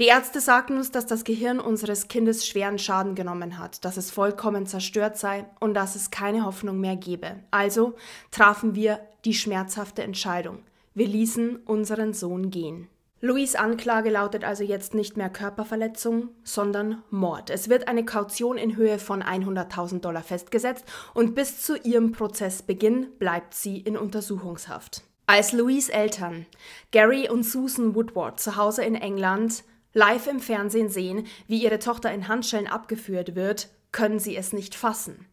Die Ärzte sagten uns, dass das Gehirn unseres Kindes schweren Schaden genommen hat, dass es vollkommen zerstört sei und dass es keine Hoffnung mehr gebe. Also trafen wir die schmerzhafte Entscheidung. Wir ließen unseren Sohn gehen. Louis Anklage lautet also jetzt nicht mehr Körperverletzung, sondern Mord. Es wird eine Kaution in Höhe von 100.000 Dollar festgesetzt und bis zu ihrem Prozessbeginn bleibt sie in Untersuchungshaft. Als Louis Eltern, Gary und Susan Woodward, zu Hause in England live im Fernsehen sehen, wie ihre Tochter in Handschellen abgeführt wird, können sie es nicht fassen.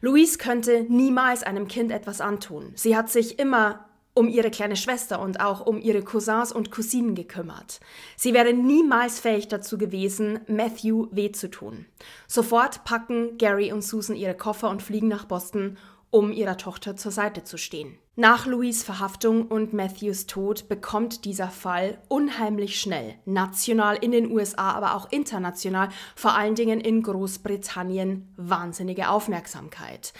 Louise könnte niemals einem Kind etwas antun. Sie hat sich immer um ihre kleine Schwester und auch um ihre Cousins und Cousinen gekümmert. Sie wäre niemals fähig dazu gewesen, Matthew weh zu tun. Sofort packen Gary und Susan ihre Koffer und fliegen nach Boston, um ihrer Tochter zur Seite zu stehen. Nach Louis Verhaftung und Matthews Tod bekommt dieser Fall unheimlich schnell, national in den USA, aber auch international, vor allen Dingen in Großbritannien, wahnsinnige Aufmerksamkeit.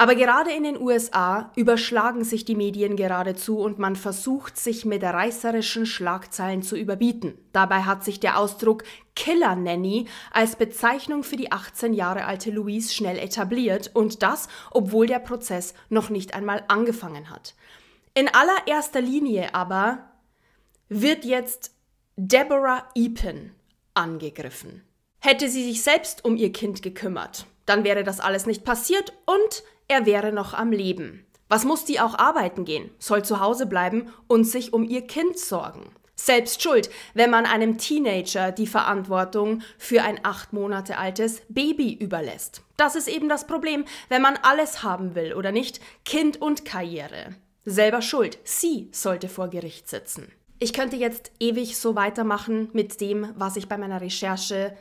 Aber gerade in den USA überschlagen sich die Medien geradezu und man versucht, sich mit reißerischen Schlagzeilen zu überbieten. Dabei hat sich der Ausdruck Killer Nanny als Bezeichnung für die 18 Jahre alte Louise schnell etabliert und das, obwohl der Prozess noch nicht einmal angefangen hat. In allererster Linie aber wird jetzt Deborah Epen angegriffen. Hätte sie sich selbst um ihr Kind gekümmert, dann wäre das alles nicht passiert und er wäre noch am Leben. Was muss die auch arbeiten gehen, soll zu Hause bleiben und sich um ihr Kind sorgen? Selbst schuld, wenn man einem Teenager die Verantwortung für ein acht Monate altes Baby überlässt. Das ist eben das Problem, wenn man alles haben will oder nicht, Kind und Karriere. Selber schuld, sie sollte vor Gericht sitzen. Ich könnte jetzt ewig so weitermachen mit dem, was ich bei meiner Recherche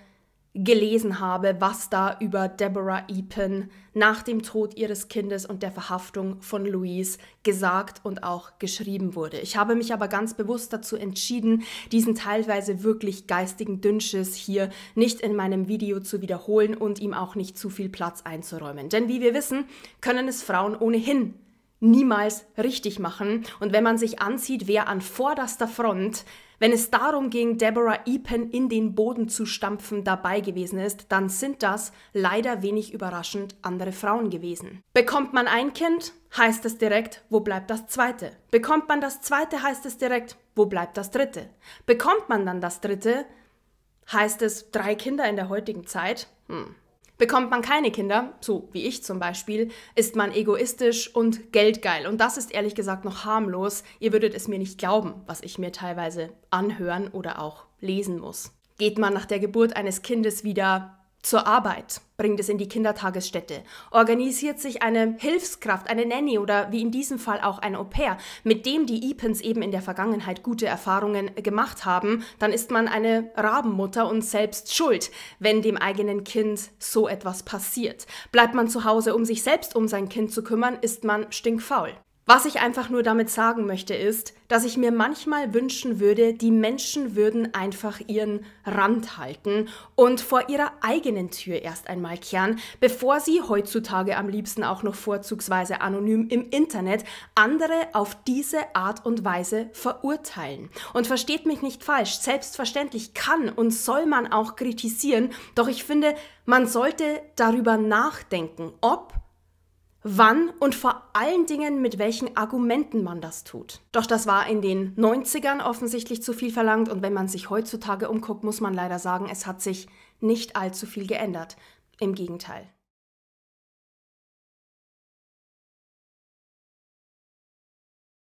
gelesen habe, was da über Deborah Epen nach dem Tod ihres Kindes und der Verhaftung von Louise gesagt und auch geschrieben wurde. Ich habe mich aber ganz bewusst dazu entschieden, diesen teilweise wirklich geistigen Dünnschiss hier nicht in meinem Video zu wiederholen und ihm auch nicht zu viel Platz einzuräumen. Denn wie wir wissen, können es Frauen ohnehin niemals richtig machen. Und wenn man sich anzieht, wer an vorderster Front wenn es darum ging, Deborah Epen in den Boden zu stampfen, dabei gewesen ist, dann sind das leider wenig überraschend andere Frauen gewesen. Bekommt man ein Kind, heißt es direkt, wo bleibt das zweite? Bekommt man das zweite, heißt es direkt, wo bleibt das dritte? Bekommt man dann das dritte, heißt es drei Kinder in der heutigen Zeit? Hm, Bekommt man keine Kinder, so wie ich zum Beispiel, ist man egoistisch und geldgeil. Und das ist ehrlich gesagt noch harmlos. Ihr würdet es mir nicht glauben, was ich mir teilweise anhören oder auch lesen muss. Geht man nach der Geburt eines Kindes wieder zur Arbeit, bringt es in die Kindertagesstätte, organisiert sich eine Hilfskraft, eine Nanny oder wie in diesem Fall auch ein Au-pair, mit dem die Epens eben in der Vergangenheit gute Erfahrungen gemacht haben, dann ist man eine Rabenmutter und selbst schuld, wenn dem eigenen Kind so etwas passiert. Bleibt man zu Hause, um sich selbst um sein Kind zu kümmern, ist man stinkfaul. Was ich einfach nur damit sagen möchte, ist, dass ich mir manchmal wünschen würde, die Menschen würden einfach ihren Rand halten und vor ihrer eigenen Tür erst einmal kehren, bevor sie heutzutage am liebsten auch noch vorzugsweise anonym im Internet andere auf diese Art und Weise verurteilen. Und versteht mich nicht falsch, selbstverständlich kann und soll man auch kritisieren, doch ich finde, man sollte darüber nachdenken, ob wann und vor allen Dingen mit welchen Argumenten man das tut. Doch das war in den 90ern offensichtlich zu viel verlangt und wenn man sich heutzutage umguckt, muss man leider sagen, es hat sich nicht allzu viel geändert. Im Gegenteil.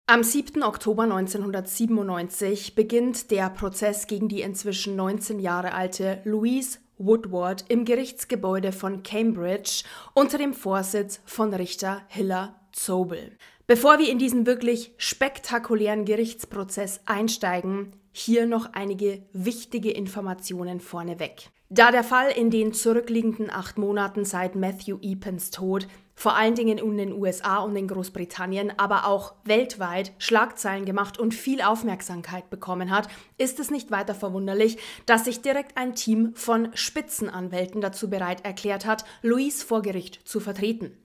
Am 7. Oktober 1997 beginnt der Prozess gegen die inzwischen 19 Jahre alte Louise Woodward im Gerichtsgebäude von Cambridge unter dem Vorsitz von Richter Hiller Zobel. Bevor wir in diesen wirklich spektakulären Gerichtsprozess einsteigen, hier noch einige wichtige Informationen vorneweg. Da der Fall in den zurückliegenden acht Monaten seit Matthew Epens Tod vor allen Dingen in den USA und in Großbritannien, aber auch weltweit Schlagzeilen gemacht und viel Aufmerksamkeit bekommen hat, ist es nicht weiter verwunderlich, dass sich direkt ein Team von Spitzenanwälten dazu bereit erklärt hat, Louise vor Gericht zu vertreten.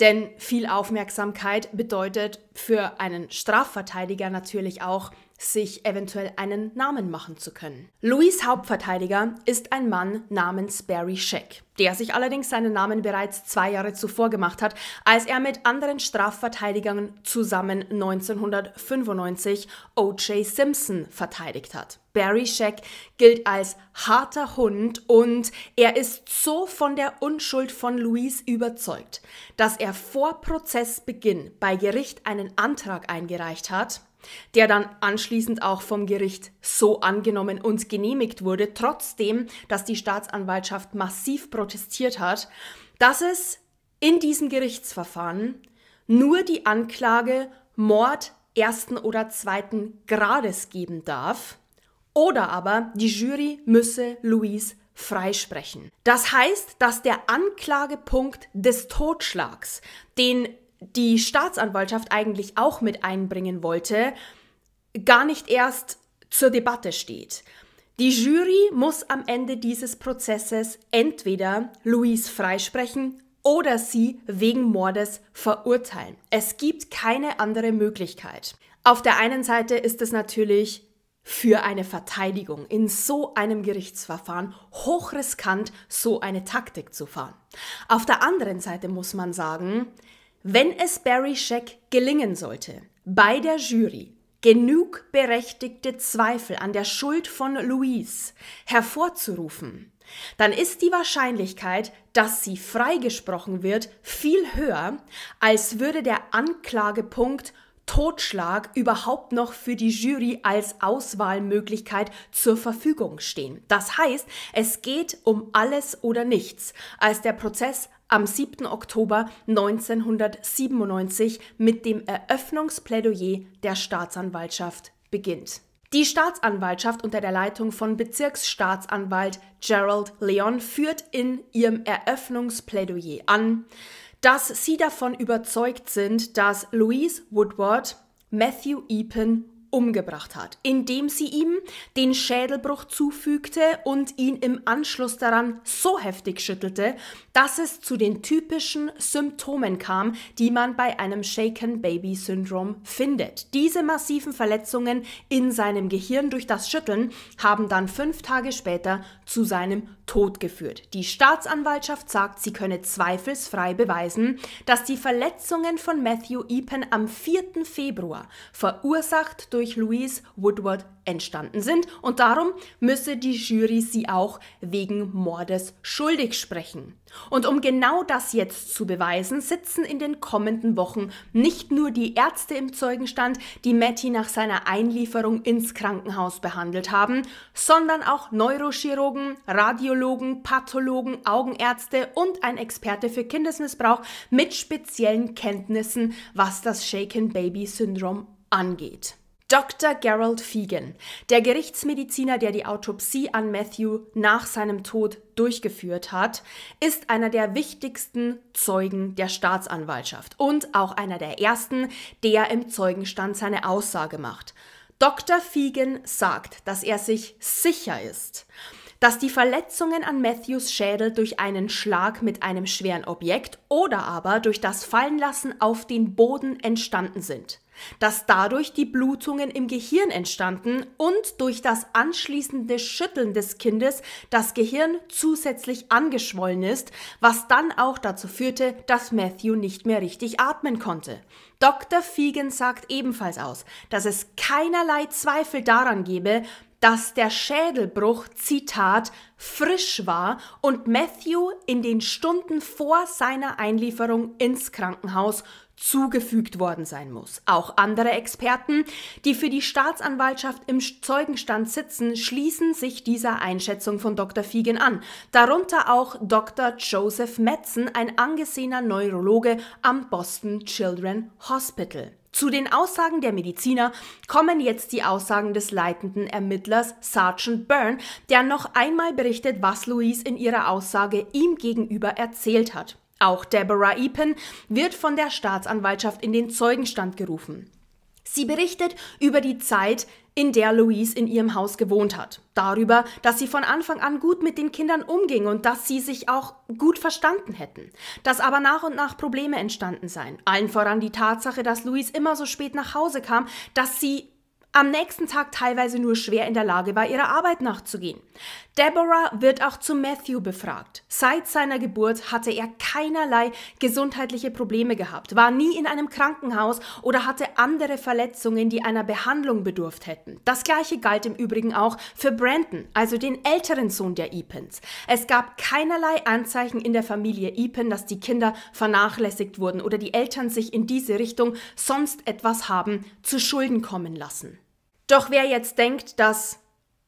Denn viel Aufmerksamkeit bedeutet für einen Strafverteidiger natürlich auch sich eventuell einen Namen machen zu können. Louis Hauptverteidiger ist ein Mann namens Barry Sheck, der sich allerdings seinen Namen bereits zwei Jahre zuvor gemacht hat, als er mit anderen Strafverteidigern zusammen 1995 O.J. Simpson verteidigt hat. Barry Sheck gilt als harter Hund und er ist so von der Unschuld von Louise überzeugt, dass er vor Prozessbeginn bei Gericht einen Antrag eingereicht hat, der dann anschließend auch vom Gericht so angenommen und genehmigt wurde, trotzdem, dass die Staatsanwaltschaft massiv protestiert hat, dass es in diesem Gerichtsverfahren nur die Anklage Mord ersten oder zweiten Grades geben darf oder aber die Jury müsse Louise freisprechen. Das heißt, dass der Anklagepunkt des Totschlags, den die Staatsanwaltschaft eigentlich auch mit einbringen wollte, gar nicht erst zur Debatte steht. Die Jury muss am Ende dieses Prozesses entweder Louise freisprechen oder sie wegen Mordes verurteilen. Es gibt keine andere Möglichkeit. Auf der einen Seite ist es natürlich für eine Verteidigung in so einem Gerichtsverfahren hochriskant, so eine Taktik zu fahren. Auf der anderen Seite muss man sagen, wenn es Barry Scheck gelingen sollte, bei der Jury genug berechtigte Zweifel an der Schuld von Louise hervorzurufen, dann ist die Wahrscheinlichkeit, dass sie freigesprochen wird, viel höher, als würde der Anklagepunkt Totschlag überhaupt noch für die Jury als Auswahlmöglichkeit zur Verfügung stehen. Das heißt, es geht um alles oder nichts, als der Prozess am 7. Oktober 1997 mit dem Eröffnungsplädoyer der Staatsanwaltschaft beginnt. Die Staatsanwaltschaft unter der Leitung von Bezirksstaatsanwalt Gerald Leon führt in ihrem Eröffnungsplädoyer an, dass sie davon überzeugt sind, dass Louise Woodward Matthew Epen umgebracht hat, indem sie ihm den Schädelbruch zufügte und ihn im Anschluss daran so heftig schüttelte, dass es zu den typischen Symptomen kam, die man bei einem Shaken Baby Syndrome findet. Diese massiven Verletzungen in seinem Gehirn durch das Schütteln haben dann fünf Tage später zu seinem Tod geführt. Die Staatsanwaltschaft sagt, sie könne zweifelsfrei beweisen, dass die Verletzungen von Matthew Epen am 4. Februar verursacht durch Louise Woodward entstanden sind und darum müsse die Jury sie auch wegen Mordes schuldig sprechen. Und um genau das jetzt zu beweisen, sitzen in den kommenden Wochen nicht nur die Ärzte im Zeugenstand, die Matty nach seiner Einlieferung ins Krankenhaus behandelt haben, sondern auch Neurochirurgen, Radiologen, Pathologen, Augenärzte und ein Experte für Kindesmissbrauch mit speziellen Kenntnissen, was das Shaken Baby Syndrom angeht. Dr. Gerald Fegan, der Gerichtsmediziner, der die Autopsie an Matthew nach seinem Tod durchgeführt hat, ist einer der wichtigsten Zeugen der Staatsanwaltschaft und auch einer der ersten, der im Zeugenstand seine Aussage macht. Dr. Fegan sagt, dass er sich sicher ist, dass die Verletzungen an Matthews Schädel durch einen Schlag mit einem schweren Objekt oder aber durch das Fallenlassen auf den Boden entstanden sind dass dadurch die Blutungen im Gehirn entstanden und durch das anschließende Schütteln des Kindes das Gehirn zusätzlich angeschwollen ist, was dann auch dazu führte, dass Matthew nicht mehr richtig atmen konnte. Dr. Fiegen sagt ebenfalls aus, dass es keinerlei Zweifel daran gebe, dass der Schädelbruch, Zitat, frisch war und Matthew in den Stunden vor seiner Einlieferung ins Krankenhaus zugefügt worden sein muss. Auch andere Experten, die für die Staatsanwaltschaft im Zeugenstand sitzen, schließen sich dieser Einschätzung von Dr. Fiegen an, darunter auch Dr. Joseph Metzen, ein angesehener Neurologe am Boston Children Hospital. Zu den Aussagen der Mediziner kommen jetzt die Aussagen des leitenden Ermittlers Sergeant Byrne, der noch einmal berichtet, was Louise in ihrer Aussage ihm gegenüber erzählt hat. Auch Deborah Epen wird von der Staatsanwaltschaft in den Zeugenstand gerufen. Sie berichtet über die Zeit, in der Louise in ihrem Haus gewohnt hat, darüber, dass sie von Anfang an gut mit den Kindern umging und dass sie sich auch gut verstanden hätten, dass aber nach und nach Probleme entstanden seien, allen voran die Tatsache, dass Louise immer so spät nach Hause kam, dass sie am nächsten Tag teilweise nur schwer in der Lage war, ihrer Arbeit nachzugehen. Deborah wird auch zu Matthew befragt. Seit seiner Geburt hatte er keinerlei gesundheitliche Probleme gehabt, war nie in einem Krankenhaus oder hatte andere Verletzungen, die einer Behandlung bedurft hätten. Das gleiche galt im Übrigen auch für Brandon, also den älteren Sohn der Epens. Es gab keinerlei Anzeichen in der Familie Epen, dass die Kinder vernachlässigt wurden oder die Eltern sich in diese Richtung sonst etwas haben zu Schulden kommen lassen. Doch wer jetzt denkt, dass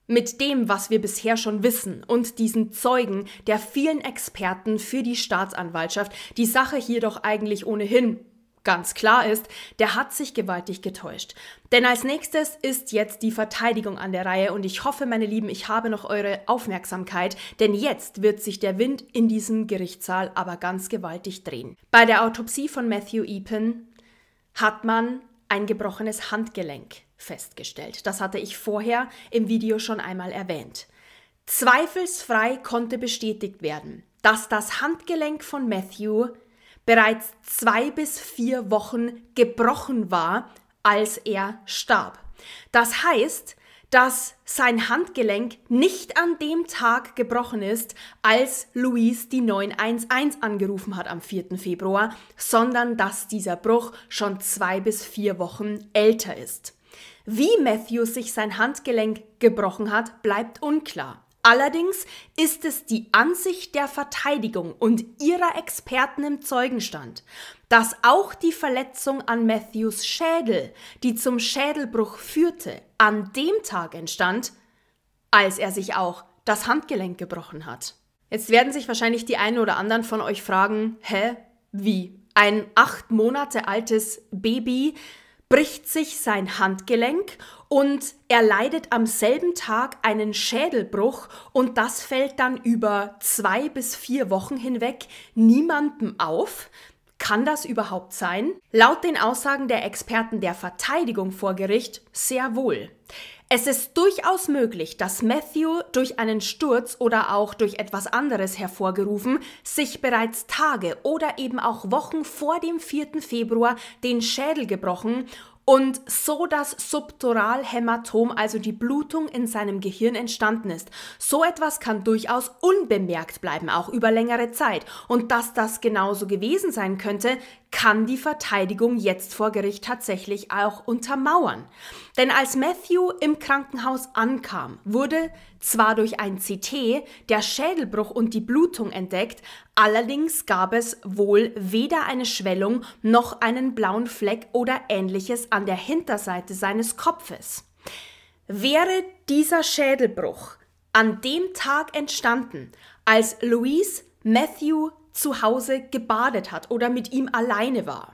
mit dem, was wir bisher schon wissen und diesen Zeugen der vielen Experten für die Staatsanwaltschaft die Sache hier doch eigentlich ohnehin ganz klar ist, der hat sich gewaltig getäuscht. Denn als nächstes ist jetzt die Verteidigung an der Reihe und ich hoffe, meine Lieben, ich habe noch eure Aufmerksamkeit, denn jetzt wird sich der Wind in diesem Gerichtssaal aber ganz gewaltig drehen. Bei der Autopsie von Matthew Epen hat man ein gebrochenes Handgelenk festgestellt. Das hatte ich vorher im Video schon einmal erwähnt. Zweifelsfrei konnte bestätigt werden, dass das Handgelenk von Matthew bereits zwei bis vier Wochen gebrochen war, als er starb. Das heißt, dass sein Handgelenk nicht an dem Tag gebrochen ist, als Louise die 911 angerufen hat am 4. Februar, sondern dass dieser Bruch schon zwei bis vier Wochen älter ist. Wie Matthew sich sein Handgelenk gebrochen hat, bleibt unklar. Allerdings ist es die Ansicht der Verteidigung und ihrer Experten im Zeugenstand, dass auch die Verletzung an Matthews Schädel, die zum Schädelbruch führte, an dem Tag entstand, als er sich auch das Handgelenk gebrochen hat. Jetzt werden sich wahrscheinlich die einen oder anderen von euch fragen, hä, wie? Ein acht Monate altes Baby bricht sich sein Handgelenk und er leidet am selben Tag einen Schädelbruch und das fällt dann über zwei bis vier Wochen hinweg niemandem auf. Kann das überhaupt sein? Laut den Aussagen der Experten der Verteidigung vor Gericht sehr wohl. Es ist durchaus möglich, dass Matthew durch einen Sturz oder auch durch etwas anderes hervorgerufen, sich bereits Tage oder eben auch Wochen vor dem 4. Februar den Schädel gebrochen und so das Subtoralhämatom, also die Blutung in seinem Gehirn entstanden ist. So etwas kann durchaus unbemerkt bleiben, auch über längere Zeit. Und dass das genauso gewesen sein könnte, kann die Verteidigung jetzt vor Gericht tatsächlich auch untermauern. Denn als Matthew im Krankenhaus ankam, wurde zwar durch ein CT der Schädelbruch und die Blutung entdeckt, allerdings gab es wohl weder eine Schwellung noch einen blauen Fleck oder ähnliches an der Hinterseite seines Kopfes. Wäre dieser Schädelbruch an dem Tag entstanden, als Louise Matthew zu Hause gebadet hat oder mit ihm alleine war.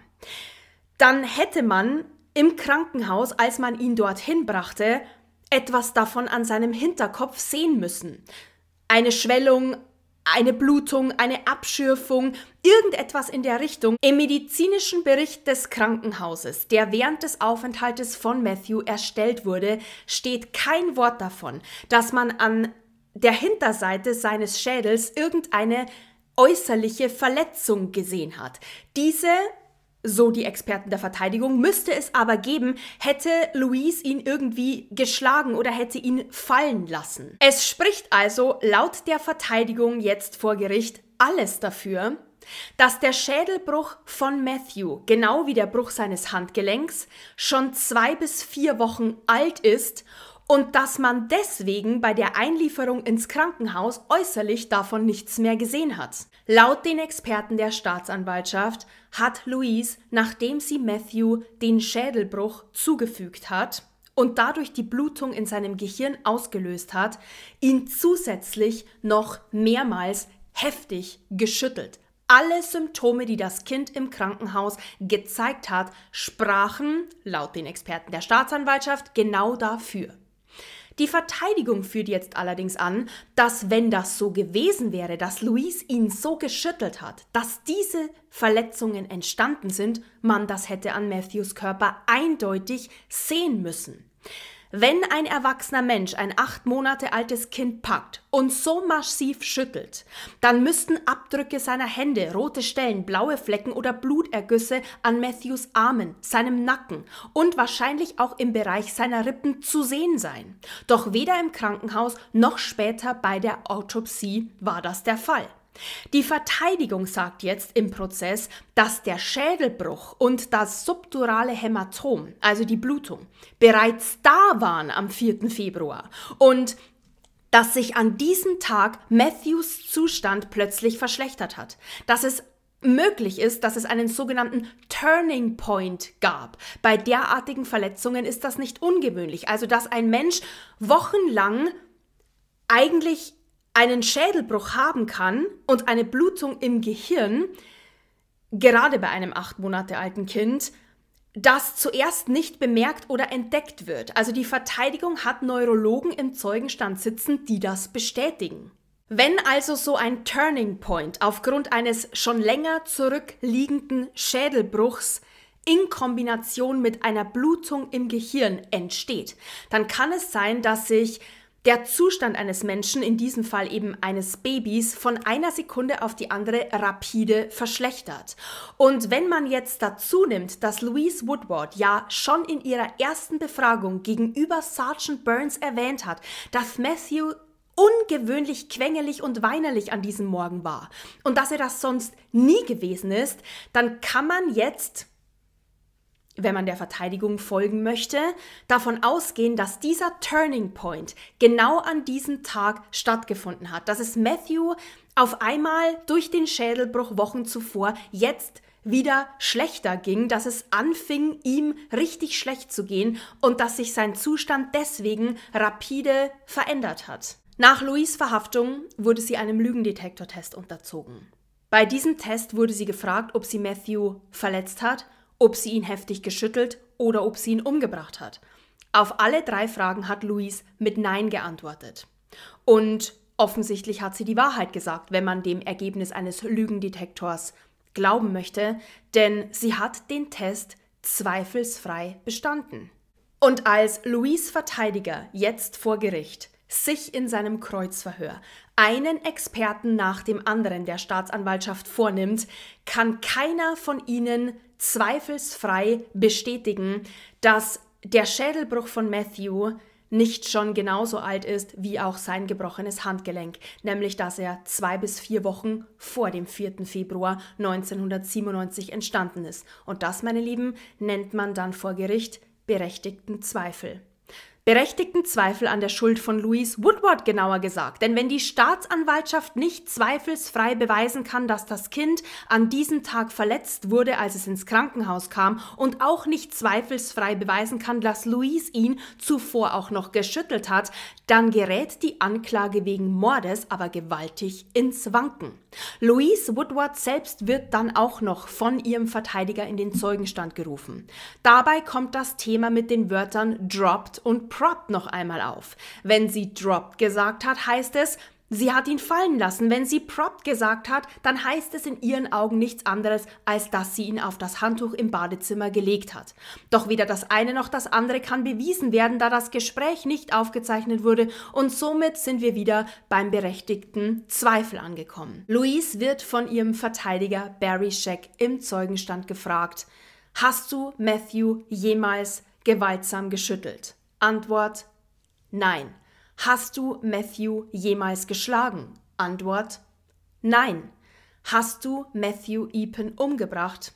Dann hätte man im Krankenhaus, als man ihn dorthin brachte, etwas davon an seinem Hinterkopf sehen müssen. Eine Schwellung, eine Blutung, eine Abschürfung, irgendetwas in der Richtung. Im medizinischen Bericht des Krankenhauses, der während des Aufenthaltes von Matthew erstellt wurde, steht kein Wort davon, dass man an der Hinterseite seines Schädels irgendeine äußerliche Verletzung gesehen hat. Diese so die Experten der Verteidigung, müsste es aber geben, hätte Luis ihn irgendwie geschlagen oder hätte ihn fallen lassen. Es spricht also laut der Verteidigung jetzt vor Gericht alles dafür, dass der Schädelbruch von Matthew, genau wie der Bruch seines Handgelenks, schon zwei bis vier Wochen alt ist und dass man deswegen bei der Einlieferung ins Krankenhaus äußerlich davon nichts mehr gesehen hat. Laut den Experten der Staatsanwaltschaft hat Louise, nachdem sie Matthew den Schädelbruch zugefügt hat und dadurch die Blutung in seinem Gehirn ausgelöst hat, ihn zusätzlich noch mehrmals heftig geschüttelt. Alle Symptome, die das Kind im Krankenhaus gezeigt hat, sprachen, laut den Experten der Staatsanwaltschaft, genau dafür. Die Verteidigung führt jetzt allerdings an, dass wenn das so gewesen wäre, dass Luis ihn so geschüttelt hat, dass diese Verletzungen entstanden sind, man das hätte an Matthews Körper eindeutig sehen müssen. Wenn ein erwachsener Mensch ein acht Monate altes Kind packt und so massiv schüttelt, dann müssten Abdrücke seiner Hände, rote Stellen, blaue Flecken oder Blutergüsse an Matthews Armen, seinem Nacken und wahrscheinlich auch im Bereich seiner Rippen zu sehen sein. Doch weder im Krankenhaus noch später bei der Autopsie war das der Fall. Die Verteidigung sagt jetzt im Prozess, dass der Schädelbruch und das subdurale Hämatom, also die Blutung, bereits da waren am 4. Februar und dass sich an diesem Tag Matthews Zustand plötzlich verschlechtert hat, dass es möglich ist, dass es einen sogenannten Turning Point gab. Bei derartigen Verletzungen ist das nicht ungewöhnlich, also dass ein Mensch wochenlang eigentlich einen Schädelbruch haben kann und eine Blutung im Gehirn, gerade bei einem acht Monate alten Kind, das zuerst nicht bemerkt oder entdeckt wird. Also die Verteidigung hat Neurologen im Zeugenstand sitzen, die das bestätigen. Wenn also so ein Turning Point aufgrund eines schon länger zurückliegenden Schädelbruchs in Kombination mit einer Blutung im Gehirn entsteht, dann kann es sein, dass sich der Zustand eines Menschen, in diesem Fall eben eines Babys, von einer Sekunde auf die andere rapide verschlechtert. Und wenn man jetzt dazu nimmt, dass Louise Woodward ja schon in ihrer ersten Befragung gegenüber Sergeant Burns erwähnt hat, dass Matthew ungewöhnlich quengelig und weinerlich an diesem Morgen war und dass er das sonst nie gewesen ist, dann kann man jetzt wenn man der Verteidigung folgen möchte, davon ausgehen, dass dieser Turning Point genau an diesem Tag stattgefunden hat, dass es Matthew auf einmal durch den Schädelbruch Wochen zuvor jetzt wieder schlechter ging, dass es anfing, ihm richtig schlecht zu gehen und dass sich sein Zustand deswegen rapide verändert hat. Nach Louis Verhaftung wurde sie einem Lügendetektortest unterzogen. Bei diesem Test wurde sie gefragt, ob sie Matthew verletzt hat ob sie ihn heftig geschüttelt oder ob sie ihn umgebracht hat. Auf alle drei Fragen hat Louise mit Nein geantwortet. Und offensichtlich hat sie die Wahrheit gesagt, wenn man dem Ergebnis eines Lügendetektors glauben möchte, denn sie hat den Test zweifelsfrei bestanden. Und als Louise Verteidiger jetzt vor Gericht sich in seinem Kreuzverhör einen Experten nach dem anderen der Staatsanwaltschaft vornimmt, kann keiner von ihnen zweifelsfrei bestätigen, dass der Schädelbruch von Matthew nicht schon genauso alt ist wie auch sein gebrochenes Handgelenk, nämlich dass er zwei bis vier Wochen vor dem 4. Februar 1997 entstanden ist. Und das, meine Lieben, nennt man dann vor Gericht berechtigten Zweifel berechtigten Zweifel an der Schuld von Louise Woodward genauer gesagt. Denn wenn die Staatsanwaltschaft nicht zweifelsfrei beweisen kann, dass das Kind an diesem Tag verletzt wurde, als es ins Krankenhaus kam, und auch nicht zweifelsfrei beweisen kann, dass Louise ihn zuvor auch noch geschüttelt hat, dann gerät die Anklage wegen Mordes aber gewaltig ins Wanken. Louise Woodward selbst wird dann auch noch von ihrem Verteidiger in den Zeugenstand gerufen. Dabei kommt das Thema mit den Wörtern dropped und Prop noch einmal auf. Wenn sie dropped gesagt hat, heißt es, sie hat ihn fallen lassen. Wenn sie propped gesagt hat, dann heißt es in ihren Augen nichts anderes, als dass sie ihn auf das Handtuch im Badezimmer gelegt hat. Doch weder das eine noch das andere kann bewiesen werden, da das Gespräch nicht aufgezeichnet wurde und somit sind wir wieder beim berechtigten Zweifel angekommen. Louise wird von ihrem Verteidiger Barry Scheck im Zeugenstand gefragt, hast du Matthew jemals gewaltsam geschüttelt? Antwort Nein. Hast du Matthew jemals geschlagen? Antwort Nein. Hast du Matthew Epen umgebracht?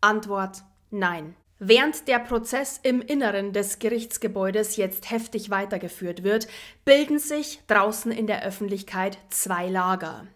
Antwort Nein. Während der Prozess im Inneren des Gerichtsgebäudes jetzt heftig weitergeführt wird, bilden sich draußen in der Öffentlichkeit zwei Lager.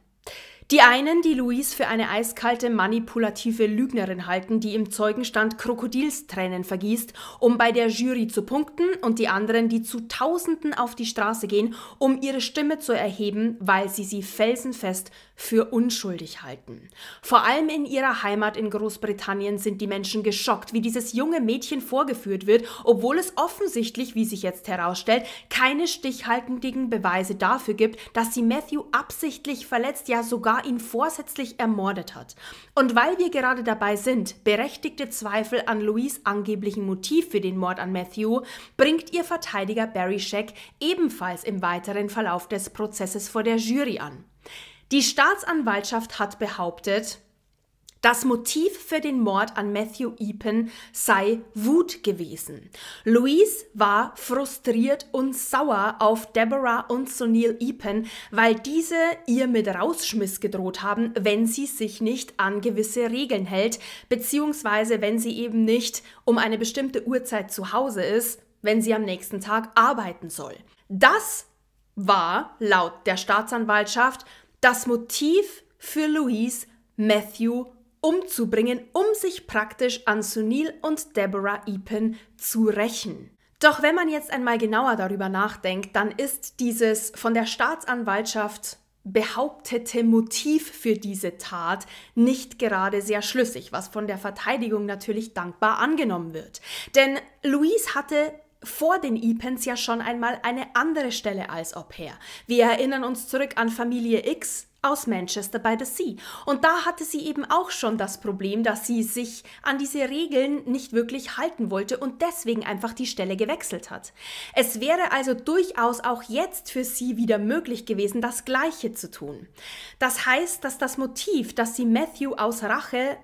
Die einen, die Louise für eine eiskalte, manipulative Lügnerin halten, die im Zeugenstand Krokodilstränen vergießt, um bei der Jury zu punkten, und die anderen, die zu Tausenden auf die Straße gehen, um ihre Stimme zu erheben, weil sie sie felsenfest für unschuldig halten. Vor allem in ihrer Heimat in Großbritannien sind die Menschen geschockt, wie dieses junge Mädchen vorgeführt wird, obwohl es offensichtlich, wie sich jetzt herausstellt, keine stichhaltigen Beweise dafür gibt, dass sie Matthew absichtlich verletzt, ja sogar ihn vorsätzlich ermordet hat. Und weil wir gerade dabei sind, berechtigte Zweifel an Louise angeblichen Motiv für den Mord an Matthew, bringt ihr Verteidiger Barry Scheck ebenfalls im weiteren Verlauf des Prozesses vor der Jury an. Die Staatsanwaltschaft hat behauptet, das Motiv für den Mord an Matthew Epen sei Wut gewesen. Louise war frustriert und sauer auf Deborah und Sunil Epen, weil diese ihr mit Rausschmiss gedroht haben, wenn sie sich nicht an gewisse Regeln hält, beziehungsweise wenn sie eben nicht um eine bestimmte Uhrzeit zu Hause ist, wenn sie am nächsten Tag arbeiten soll. Das war laut der Staatsanwaltschaft das Motiv für Louise, Matthew umzubringen, um sich praktisch an Sunil und Deborah Epen zu rächen. Doch wenn man jetzt einmal genauer darüber nachdenkt, dann ist dieses von der Staatsanwaltschaft behauptete Motiv für diese Tat nicht gerade sehr schlüssig, was von der Verteidigung natürlich dankbar angenommen wird. Denn Louise hatte vor den IPENs ja schon einmal eine andere Stelle als Au pair. Wir erinnern uns zurück an Familie X aus Manchester by the Sea. Und da hatte sie eben auch schon das Problem, dass sie sich an diese Regeln nicht wirklich halten wollte und deswegen einfach die Stelle gewechselt hat. Es wäre also durchaus auch jetzt für sie wieder möglich gewesen, das Gleiche zu tun. Das heißt, dass das Motiv, dass sie Matthew aus Rache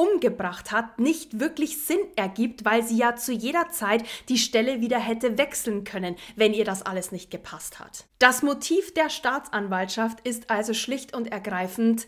umgebracht hat, nicht wirklich Sinn ergibt, weil sie ja zu jeder Zeit die Stelle wieder hätte wechseln können, wenn ihr das alles nicht gepasst hat. Das Motiv der Staatsanwaltschaft ist also schlicht und ergreifend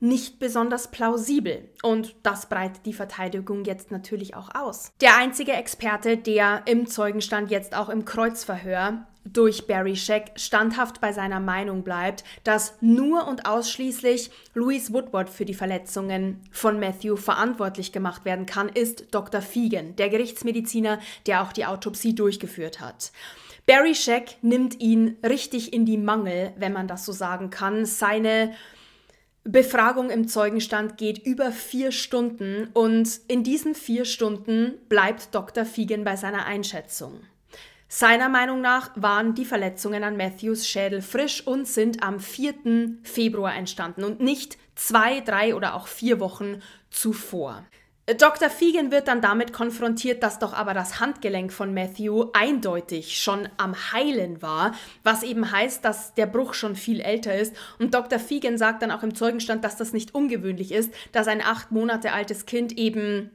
nicht besonders plausibel. Und das breitet die Verteidigung jetzt natürlich auch aus. Der einzige Experte, der im Zeugenstand jetzt auch im Kreuzverhör durch Barry Scheck standhaft bei seiner Meinung bleibt, dass nur und ausschließlich Louise Woodward für die Verletzungen von Matthew verantwortlich gemacht werden kann, ist Dr. Fiegen, der Gerichtsmediziner, der auch die Autopsie durchgeführt hat. Barry Scheck nimmt ihn richtig in die Mangel, wenn man das so sagen kann. Seine Befragung im Zeugenstand geht über vier Stunden und in diesen vier Stunden bleibt Dr. Fiegen bei seiner Einschätzung. Seiner Meinung nach waren die Verletzungen an Matthews Schädel frisch und sind am 4. Februar entstanden und nicht zwei, drei oder auch vier Wochen zuvor. Dr. Fegan wird dann damit konfrontiert, dass doch aber das Handgelenk von Matthew eindeutig schon am Heilen war, was eben heißt, dass der Bruch schon viel älter ist. Und Dr. Fegan sagt dann auch im Zeugenstand, dass das nicht ungewöhnlich ist, dass ein acht Monate altes Kind eben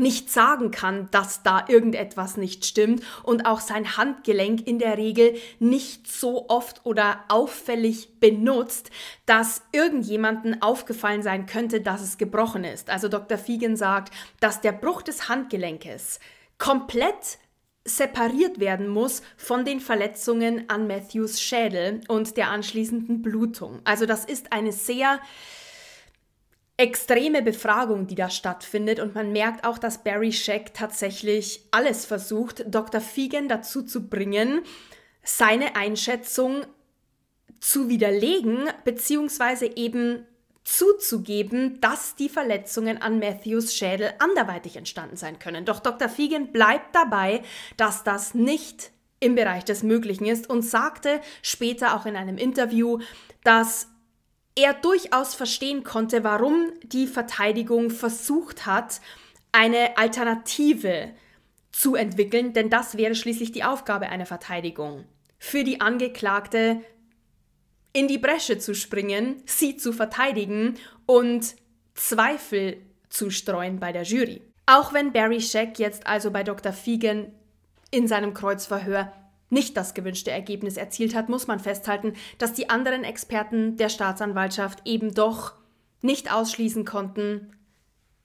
nicht sagen kann, dass da irgendetwas nicht stimmt und auch sein Handgelenk in der Regel nicht so oft oder auffällig benutzt, dass irgendjemanden aufgefallen sein könnte, dass es gebrochen ist. Also Dr. Fiegen sagt, dass der Bruch des Handgelenkes komplett separiert werden muss von den Verletzungen an Matthews Schädel und der anschließenden Blutung. Also das ist eine sehr extreme Befragung, die da stattfindet. Und man merkt auch, dass Barry Scheck tatsächlich alles versucht, Dr. Fiegen dazu zu bringen, seine Einschätzung zu widerlegen, beziehungsweise eben zuzugeben, dass die Verletzungen an Matthews Schädel anderweitig entstanden sein können. Doch Dr. Fiegen bleibt dabei, dass das nicht im Bereich des Möglichen ist und sagte später auch in einem Interview, dass er durchaus verstehen konnte, warum die Verteidigung versucht hat, eine Alternative zu entwickeln, denn das wäre schließlich die Aufgabe einer Verteidigung. Für die Angeklagte in die Bresche zu springen, sie zu verteidigen und Zweifel zu streuen bei der Jury. Auch wenn Barry Scheck jetzt also bei Dr. Fiegen in seinem Kreuzverhör nicht das gewünschte Ergebnis erzielt hat, muss man festhalten, dass die anderen Experten der Staatsanwaltschaft eben doch nicht ausschließen konnten,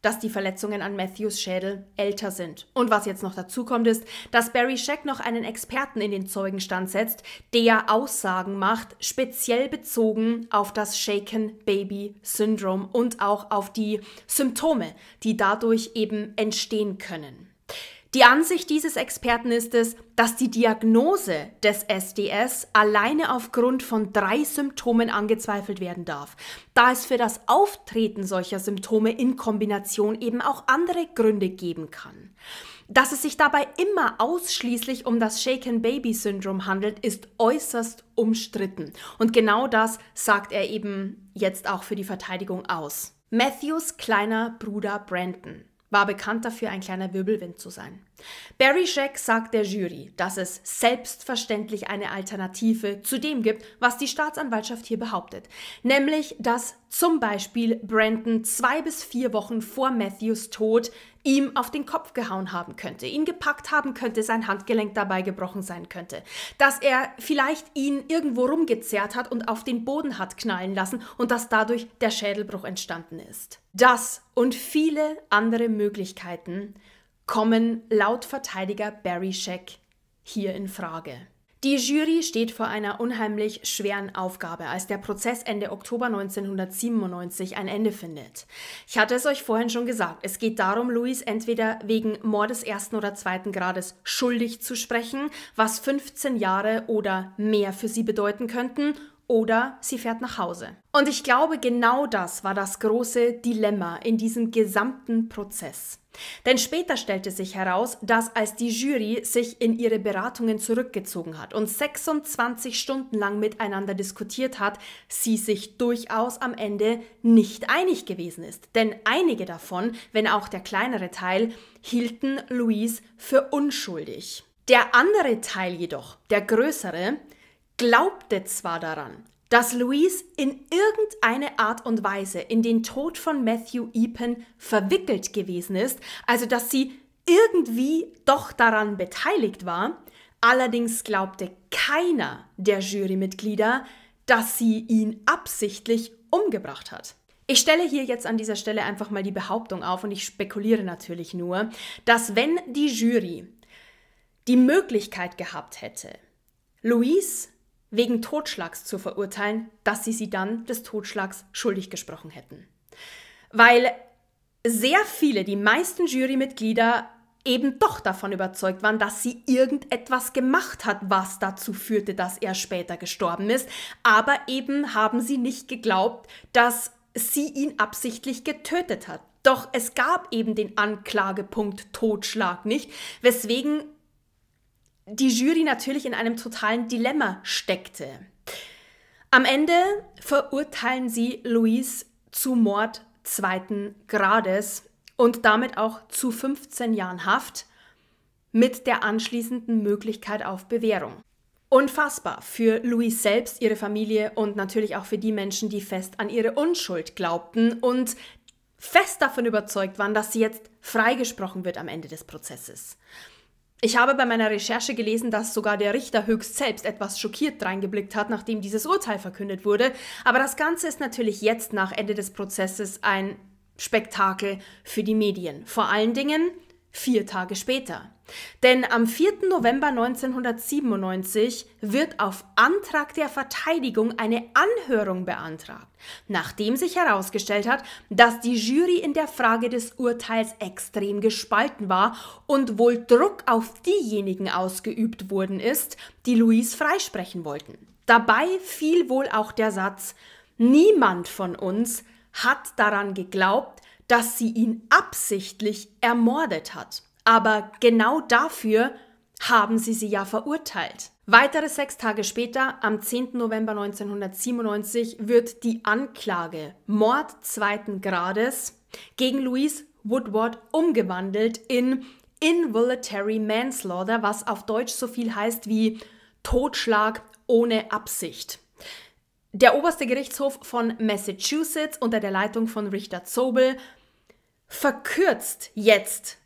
dass die Verletzungen an Matthews Schädel älter sind. Und was jetzt noch dazu kommt, ist, dass Barry Scheck noch einen Experten in den Zeugenstand setzt, der Aussagen macht, speziell bezogen auf das Shaken Baby Syndrome und auch auf die Symptome, die dadurch eben entstehen können. Die Ansicht dieses Experten ist es, dass die Diagnose des SDS alleine aufgrund von drei Symptomen angezweifelt werden darf, da es für das Auftreten solcher Symptome in Kombination eben auch andere Gründe geben kann. Dass es sich dabei immer ausschließlich um das Shaken Baby Syndrome handelt, ist äußerst umstritten. Und genau das sagt er eben jetzt auch für die Verteidigung aus. Matthews kleiner Bruder Brandon war bekannt dafür, ein kleiner Wirbelwind zu sein. Barry Scheck sagt der Jury, dass es selbstverständlich eine Alternative zu dem gibt, was die Staatsanwaltschaft hier behauptet, nämlich dass zum Beispiel Brandon zwei bis vier Wochen vor Matthews Tod ihm auf den Kopf gehauen haben könnte, ihn gepackt haben könnte, sein Handgelenk dabei gebrochen sein könnte, dass er vielleicht ihn irgendwo rumgezerrt hat und auf den Boden hat knallen lassen und dass dadurch der Schädelbruch entstanden ist. Das und viele andere Möglichkeiten kommen laut Verteidiger Barry Scheck hier in Frage. Die Jury steht vor einer unheimlich schweren Aufgabe, als der Prozess Ende Oktober 1997 ein Ende findet. Ich hatte es euch vorhin schon gesagt, es geht darum, Luis entweder wegen Mordes ersten oder zweiten Grades schuldig zu sprechen, was 15 Jahre oder mehr für sie bedeuten könnten, oder sie fährt nach Hause. Und ich glaube, genau das war das große Dilemma in diesem gesamten Prozess. Denn später stellte sich heraus, dass als die Jury sich in ihre Beratungen zurückgezogen hat und 26 Stunden lang miteinander diskutiert hat, sie sich durchaus am Ende nicht einig gewesen ist. Denn einige davon, wenn auch der kleinere Teil, hielten Louise für unschuldig. Der andere Teil jedoch, der größere, glaubte zwar daran, dass Louise in irgendeine Art und Weise in den Tod von Matthew Epen verwickelt gewesen ist, also dass sie irgendwie doch daran beteiligt war, allerdings glaubte keiner der Jurymitglieder, dass sie ihn absichtlich umgebracht hat. Ich stelle hier jetzt an dieser Stelle einfach mal die Behauptung auf und ich spekuliere natürlich nur, dass wenn die Jury die Möglichkeit gehabt hätte, Louise wegen Totschlags zu verurteilen, dass sie sie dann des Totschlags schuldig gesprochen hätten. Weil sehr viele, die meisten Jurymitglieder eben doch davon überzeugt waren, dass sie irgendetwas gemacht hat, was dazu führte, dass er später gestorben ist. Aber eben haben sie nicht geglaubt, dass sie ihn absichtlich getötet hat. Doch es gab eben den Anklagepunkt Totschlag nicht, weswegen die Jury natürlich in einem totalen Dilemma steckte. Am Ende verurteilen sie Louise zu Mord zweiten Grades und damit auch zu 15 Jahren Haft mit der anschließenden Möglichkeit auf Bewährung. Unfassbar für Louise selbst, ihre Familie und natürlich auch für die Menschen, die fest an ihre Unschuld glaubten und fest davon überzeugt waren, dass sie jetzt freigesprochen wird am Ende des Prozesses. Ich habe bei meiner Recherche gelesen, dass sogar der Richter höchst selbst etwas schockiert reingeblickt hat, nachdem dieses Urteil verkündet wurde. Aber das Ganze ist natürlich jetzt nach Ende des Prozesses ein Spektakel für die Medien. Vor allen Dingen vier Tage später. Denn am 4. November 1997 wird auf Antrag der Verteidigung eine Anhörung beantragt, nachdem sich herausgestellt hat, dass die Jury in der Frage des Urteils extrem gespalten war und wohl Druck auf diejenigen ausgeübt worden ist, die Louise freisprechen wollten. Dabei fiel wohl auch der Satz, niemand von uns hat daran geglaubt, dass sie ihn absichtlich ermordet hat. Aber genau dafür haben sie sie ja verurteilt. Weitere sechs Tage später, am 10. November 1997, wird die Anklage Mord zweiten Grades gegen Louise Woodward umgewandelt in Involuntary Manslaughter, was auf Deutsch so viel heißt wie Totschlag ohne Absicht. Der oberste Gerichtshof von Massachusetts unter der Leitung von Richter Zobel verkürzt jetzt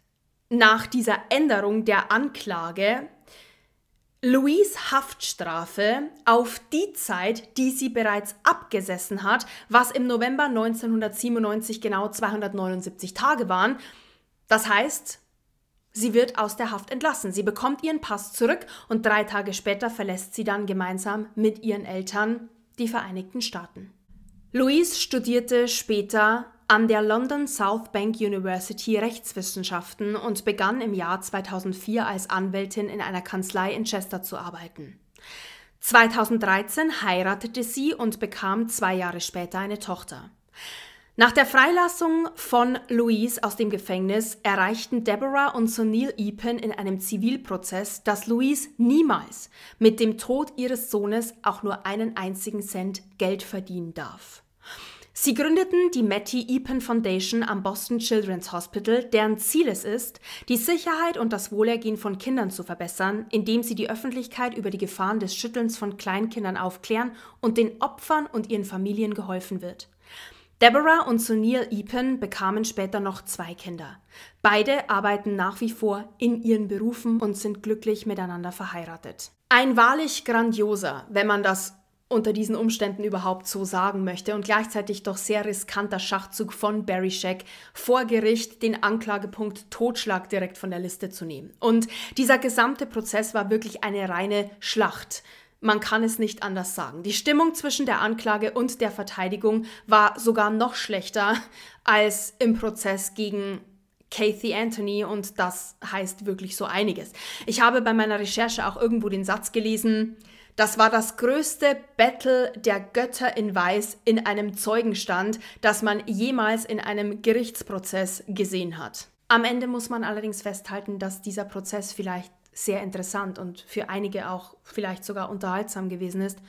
nach dieser Änderung der Anklage Louise Haftstrafe auf die Zeit, die sie bereits abgesessen hat, was im November 1997 genau 279 Tage waren. Das heißt, sie wird aus der Haft entlassen. Sie bekommt ihren Pass zurück und drei Tage später verlässt sie dann gemeinsam mit ihren Eltern die Vereinigten Staaten. Louise studierte später an der London South Bank University Rechtswissenschaften und begann im Jahr 2004 als Anwältin in einer Kanzlei in Chester zu arbeiten. 2013 heiratete sie und bekam zwei Jahre später eine Tochter. Nach der Freilassung von Louise aus dem Gefängnis erreichten Deborah und Sunil Epen in einem Zivilprozess, dass Louise niemals mit dem Tod ihres Sohnes auch nur einen einzigen Cent Geld verdienen darf. Sie gründeten die Mattie Epen Foundation am Boston Children's Hospital, deren Ziel es ist, die Sicherheit und das Wohlergehen von Kindern zu verbessern, indem sie die Öffentlichkeit über die Gefahren des Schüttelns von Kleinkindern aufklären und den Opfern und ihren Familien geholfen wird. Deborah und Sunil Epen bekamen später noch zwei Kinder. Beide arbeiten nach wie vor in ihren Berufen und sind glücklich miteinander verheiratet. Ein wahrlich grandioser, wenn man das unter diesen Umständen überhaupt so sagen möchte und gleichzeitig doch sehr riskanter Schachzug von Barry Scheck vor Gericht den Anklagepunkt Totschlag direkt von der Liste zu nehmen. Und dieser gesamte Prozess war wirklich eine reine Schlacht. Man kann es nicht anders sagen. Die Stimmung zwischen der Anklage und der Verteidigung war sogar noch schlechter als im Prozess gegen Kathy Anthony und das heißt wirklich so einiges. Ich habe bei meiner Recherche auch irgendwo den Satz gelesen, das war das größte Battle der Götter in Weiß in einem Zeugenstand, das man jemals in einem Gerichtsprozess gesehen hat. Am Ende muss man allerdings festhalten, dass dieser Prozess vielleicht sehr interessant und für einige auch vielleicht sogar unterhaltsam gewesen ist,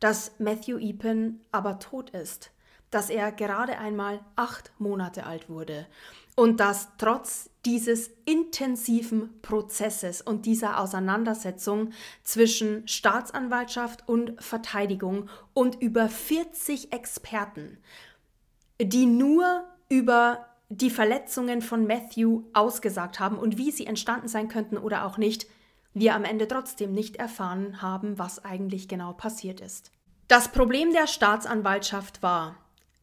dass Matthew Epen aber tot ist, dass er gerade einmal acht Monate alt wurde und das trotz dieses intensiven Prozesses und dieser Auseinandersetzung zwischen Staatsanwaltschaft und Verteidigung und über 40 Experten, die nur über die Verletzungen von Matthew ausgesagt haben und wie sie entstanden sein könnten oder auch nicht, wir am Ende trotzdem nicht erfahren haben, was eigentlich genau passiert ist. Das Problem der Staatsanwaltschaft war,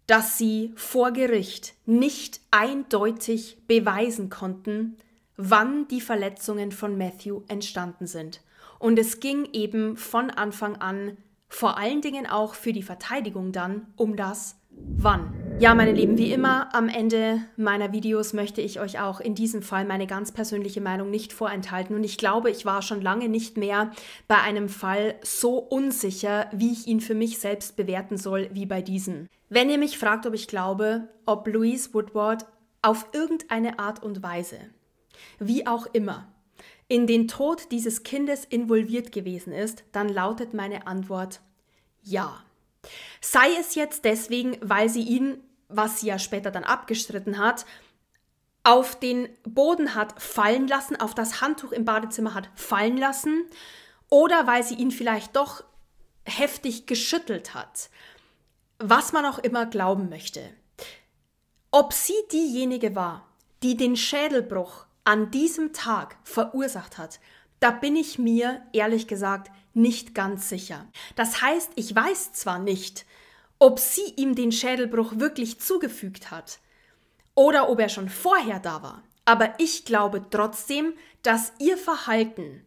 dass sie vor Gericht nicht eindeutig beweisen konnten, wann die Verletzungen von Matthew entstanden sind. Und es ging eben von Anfang an, vor allen Dingen auch für die Verteidigung dann, um das wann. Ja, meine Lieben, wie immer am Ende meiner Videos möchte ich euch auch in diesem Fall meine ganz persönliche Meinung nicht vorenthalten. Und ich glaube, ich war schon lange nicht mehr bei einem Fall so unsicher, wie ich ihn für mich selbst bewerten soll, wie bei diesem. Wenn ihr mich fragt, ob ich glaube, ob Louise Woodward auf irgendeine Art und Weise, wie auch immer, in den Tod dieses Kindes involviert gewesen ist, dann lautet meine Antwort ja. Sei es jetzt deswegen, weil sie ihn, was sie ja später dann abgestritten hat, auf den Boden hat fallen lassen, auf das Handtuch im Badezimmer hat fallen lassen oder weil sie ihn vielleicht doch heftig geschüttelt hat was man auch immer glauben möchte. Ob sie diejenige war, die den Schädelbruch an diesem Tag verursacht hat, da bin ich mir ehrlich gesagt nicht ganz sicher. Das heißt, ich weiß zwar nicht, ob sie ihm den Schädelbruch wirklich zugefügt hat oder ob er schon vorher da war, aber ich glaube trotzdem, dass ihr Verhalten,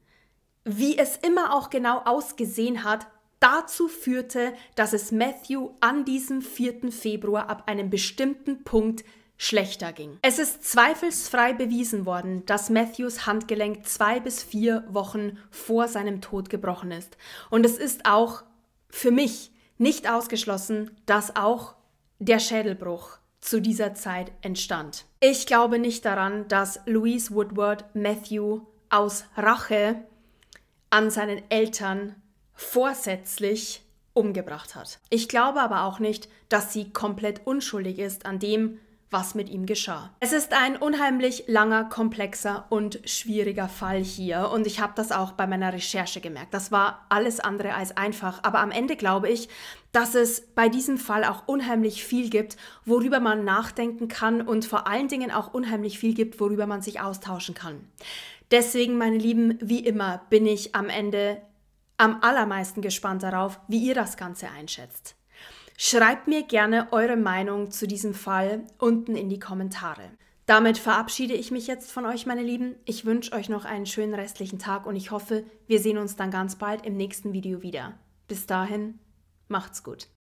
wie es immer auch genau ausgesehen hat, dazu führte, dass es Matthew an diesem 4. Februar ab einem bestimmten Punkt schlechter ging. Es ist zweifelsfrei bewiesen worden, dass Matthews Handgelenk zwei bis vier Wochen vor seinem Tod gebrochen ist. Und es ist auch für mich nicht ausgeschlossen, dass auch der Schädelbruch zu dieser Zeit entstand. Ich glaube nicht daran, dass Louise Woodward Matthew aus Rache an seinen Eltern vorsätzlich umgebracht hat. Ich glaube aber auch nicht, dass sie komplett unschuldig ist an dem, was mit ihm geschah. Es ist ein unheimlich langer, komplexer und schwieriger Fall hier und ich habe das auch bei meiner Recherche gemerkt. Das war alles andere als einfach, aber am Ende glaube ich, dass es bei diesem Fall auch unheimlich viel gibt, worüber man nachdenken kann und vor allen Dingen auch unheimlich viel gibt, worüber man sich austauschen kann. Deswegen, meine Lieben, wie immer bin ich am Ende am allermeisten gespannt darauf, wie ihr das Ganze einschätzt. Schreibt mir gerne eure Meinung zu diesem Fall unten in die Kommentare. Damit verabschiede ich mich jetzt von euch, meine Lieben. Ich wünsche euch noch einen schönen restlichen Tag und ich hoffe, wir sehen uns dann ganz bald im nächsten Video wieder. Bis dahin, macht's gut.